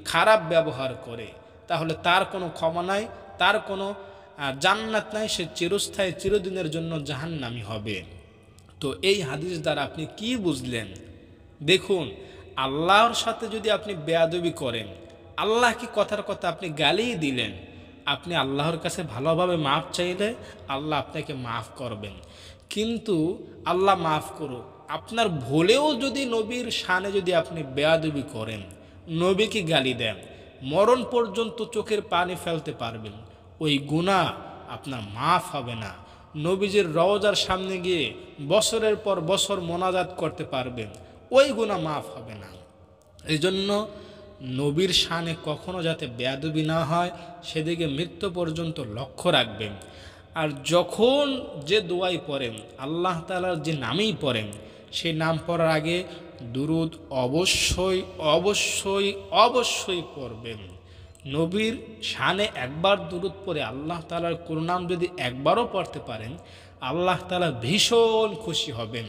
খারাপ ব্যবহার করে তাহলে তার কোনো ক্ষমা নাই তার কোনো জান্নাত নাই সে চিরস্থায়ী চিরদিনের জন্য জাহান্নামি হবে তো এই হাদিস দ্বারা আপনি কি বুঝলেন দেখুন আল্লাহর সাথে যদি আপনি বেয়াদবি করেন আল্লাহ কি কথার কথা আপনি গালিই দিলেন আপনি আল্লাহর কাছে ভালোভাবে মাফ চাইলে আল্লাহ আপনাকে মাফ করবেন কিন্তু আল্লাহ মাফ করুক আপনার ভুলেও যদি নবীর শানে যদি আপনি বেয়াদবি করেন নবীকে গালি দেন মরণ পর্যন্ত চোখের পানি ফেলতে পারবেন ওই গুণা আপনার মাফ হবে না নবীজির রওজার সামনে গিয়ে বছরের পর বছর মোনাজাত করতে পারবেন ওই গুণা মাফ হবে না এই জন্য নবীর শানে কখনো যাতে বেয়াদবি না হয় সেদিকে মৃত্যু পর্যন্ত লক্ষ্য রাখবেন আর যখন যে দোয়াই পড়েন আল্লাহ তালার যে নামেই পড়েন সেই নাম পড়ার আগে দুরুদ অবশ্যই অবশ্যই অবশ্যই পড়বেন নবীর শানে একবার দুরুদ পরে আল্লাহ তালার করুণাম যদি একবারও পড়তে পারেন আল্লাহ তালা ভীষণ খুশি হবেন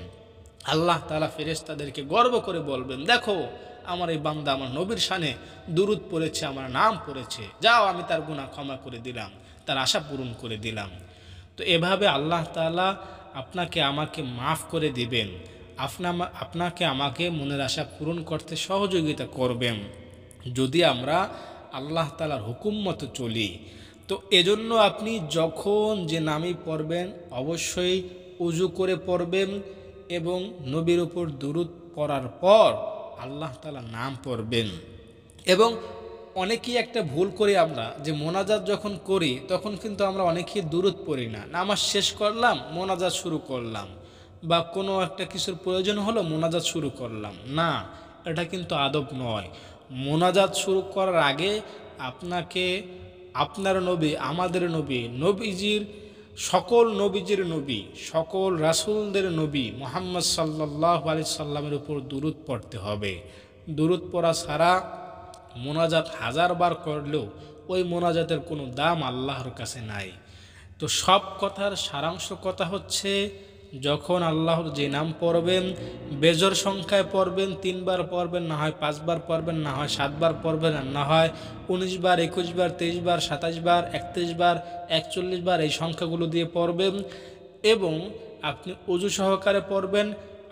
আল্লাহ তালা তাদেরকে গর্ব করে বলবেন দেখো আমার এই বান্দা আমার নবীর সানে দুরুদ পড়েছে আমার নাম পড়েছে যাও আমি তার গুণা ক্ষমা করে দিলাম তার আশা পূরণ করে দিলাম তো এভাবে আল্লাহ তালা আপনাকে আমাকে মাফ করে দিবেন আপনা আপনাকে আমাকে মনের আশা পূরণ করতে সহযোগিতা করবেন যদি আমরা আল্লাহ তালার হুকুম মতো চলি তো এজন্য আপনি যখন যে নামই পড়বেন অবশ্যই উজু করে পড়বেন এবং নবীর ওপর দূরত পড়ার পর আল্লাহ তালা নাম পড়বেন এবং অনেকেই একটা ভুল করি আমরা যে মোনাজাত যখন করি তখন কিন্তু আমরা অনেকেই দূরত পড়ি না নামাজ শেষ করলাম মোনাজাত শুরু করলাম বা কোনো একটা কিছুর প্রয়োজন হলো মোনাজাত শুরু করলাম না এটা কিন্তু আদব নয় মোনাজাত শুরু করার আগে আপনাকে আপনার নবী আমাদের নবী নবীজির সকল নবীজির নবী সকল রাসুলদের নবী মোহাম্মদ সাল্লাহ আলি সাল্লামের উপর দূরত পড়তে হবে দূরত পড়া ছাড়া মোনাজাত হাজারবার করলেও ওই মোনাজাতের কোনো দাম আল্লাহর কাছে নাই তো সব কথার সারাংশ কথা হচ্ছে যখন আল্লাহর যে নাম পড়বেন বেজর সংখ্যায় পড়বেন তিনবার পড়বেন না হয় পাঁচবার পড়বেন না হয় সাতবার পড়বেন না হয় উনিশ বার একুশ বার তেইশ বার সাতাশ বার একত্রিশ বার একচল্লিশ বার এই সংখ্যাগুলো দিয়ে পড়বেন এবং আপনি অজু সহকারে পড়বেন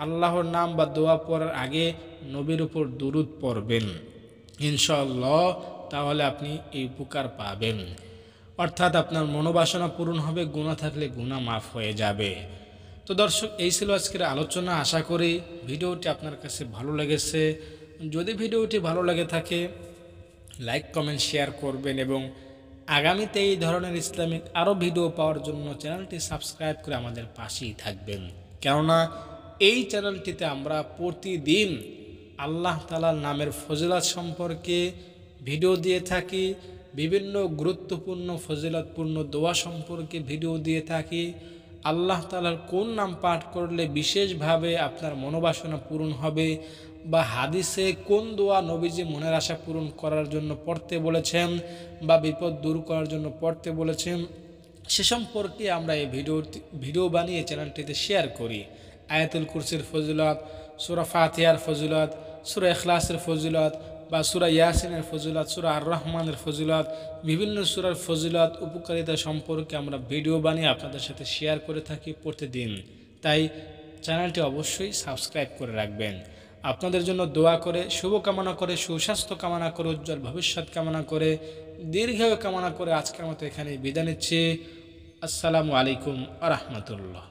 আল্লাহর নাম বা দোয়া পড়ার আগে নবীর উপর দুরুদ পড়বেন ইনশাল্লাহ তাহলে আপনি এই উপকার পাবেন অর্থাৎ আপনার মনোবাসনা পূরণ হবে গুণা থাকলে গুণা মাফ হয়ে যাবে তো দর্শক এই ছিল আজকের আলোচনা আশা করি ভিডিওটি আপনার কাছে ভালো লেগেছে যদি ভিডিওটি ভালো লাগে থাকে লাইক কমেন্ট শেয়ার করবেন এবং আগামীতে এই ধরনের ইসলামিক আরও ভিডিও পাওয়ার জন্য চ্যানেলটি সাবস্ক্রাইব করে আমাদের পাশেই থাকবেন কেননা এই চ্যানেলটিতে আমরা প্রতিদিন আল্লাহ তালার নামের ফজিলাত সম্পর্কে ভিডিও দিয়ে থাকি বিভিন্ন গুরুত্বপূর্ণ ফজিলাতপূর্ণ দোয়া সম্পর্কে ভিডিও দিয়ে থাকি আল্লাহ তালার কোন নাম পাঠ করলে বিশেষভাবে আপনার মনোবাসনা পূরণ হবে বা হাদিসে কোন দোয়া নবীজি মনের আশা পূরণ করার জন্য পড়তে বলেছেন বা বিপদ দূর করার জন্য পড়তে বলেছেন সে সম্পর্কে আমরা এই ভিডিও ভিডিও বানিয়ে চ্যানেলটিতে শেয়ার করি আয়াতুল কুরসির ফজিলত সুরা ফাতিহার ফজিলত সুরা এখলাসের ফজিলত বা সুরা ইয়াসিনের ফজিলত সুরা আর রহমানের ফজিলত বিভিন্ন সুরার ফজিলত উপকারিতা সম্পর্কে আমরা ভিডিও বানিয়ে আপনাদের সাথে শেয়ার করে থাকি প্রতিদিন তাই চ্যানেলটি অবশ্যই সাবস্ক্রাইব করে রাখবেন আপনাদের জন্য দোয়া করে শুভকামনা করে সুস্বাস্থ্য কামনা করে উজ্জ্বল ভবিষ্যৎ কামনা করে দীর্ঘ কামনা করে আজকের মতো এখানে বিদায় নিচ্ছি আসসালামু আলাইকুম আ রহমতুল্লাহ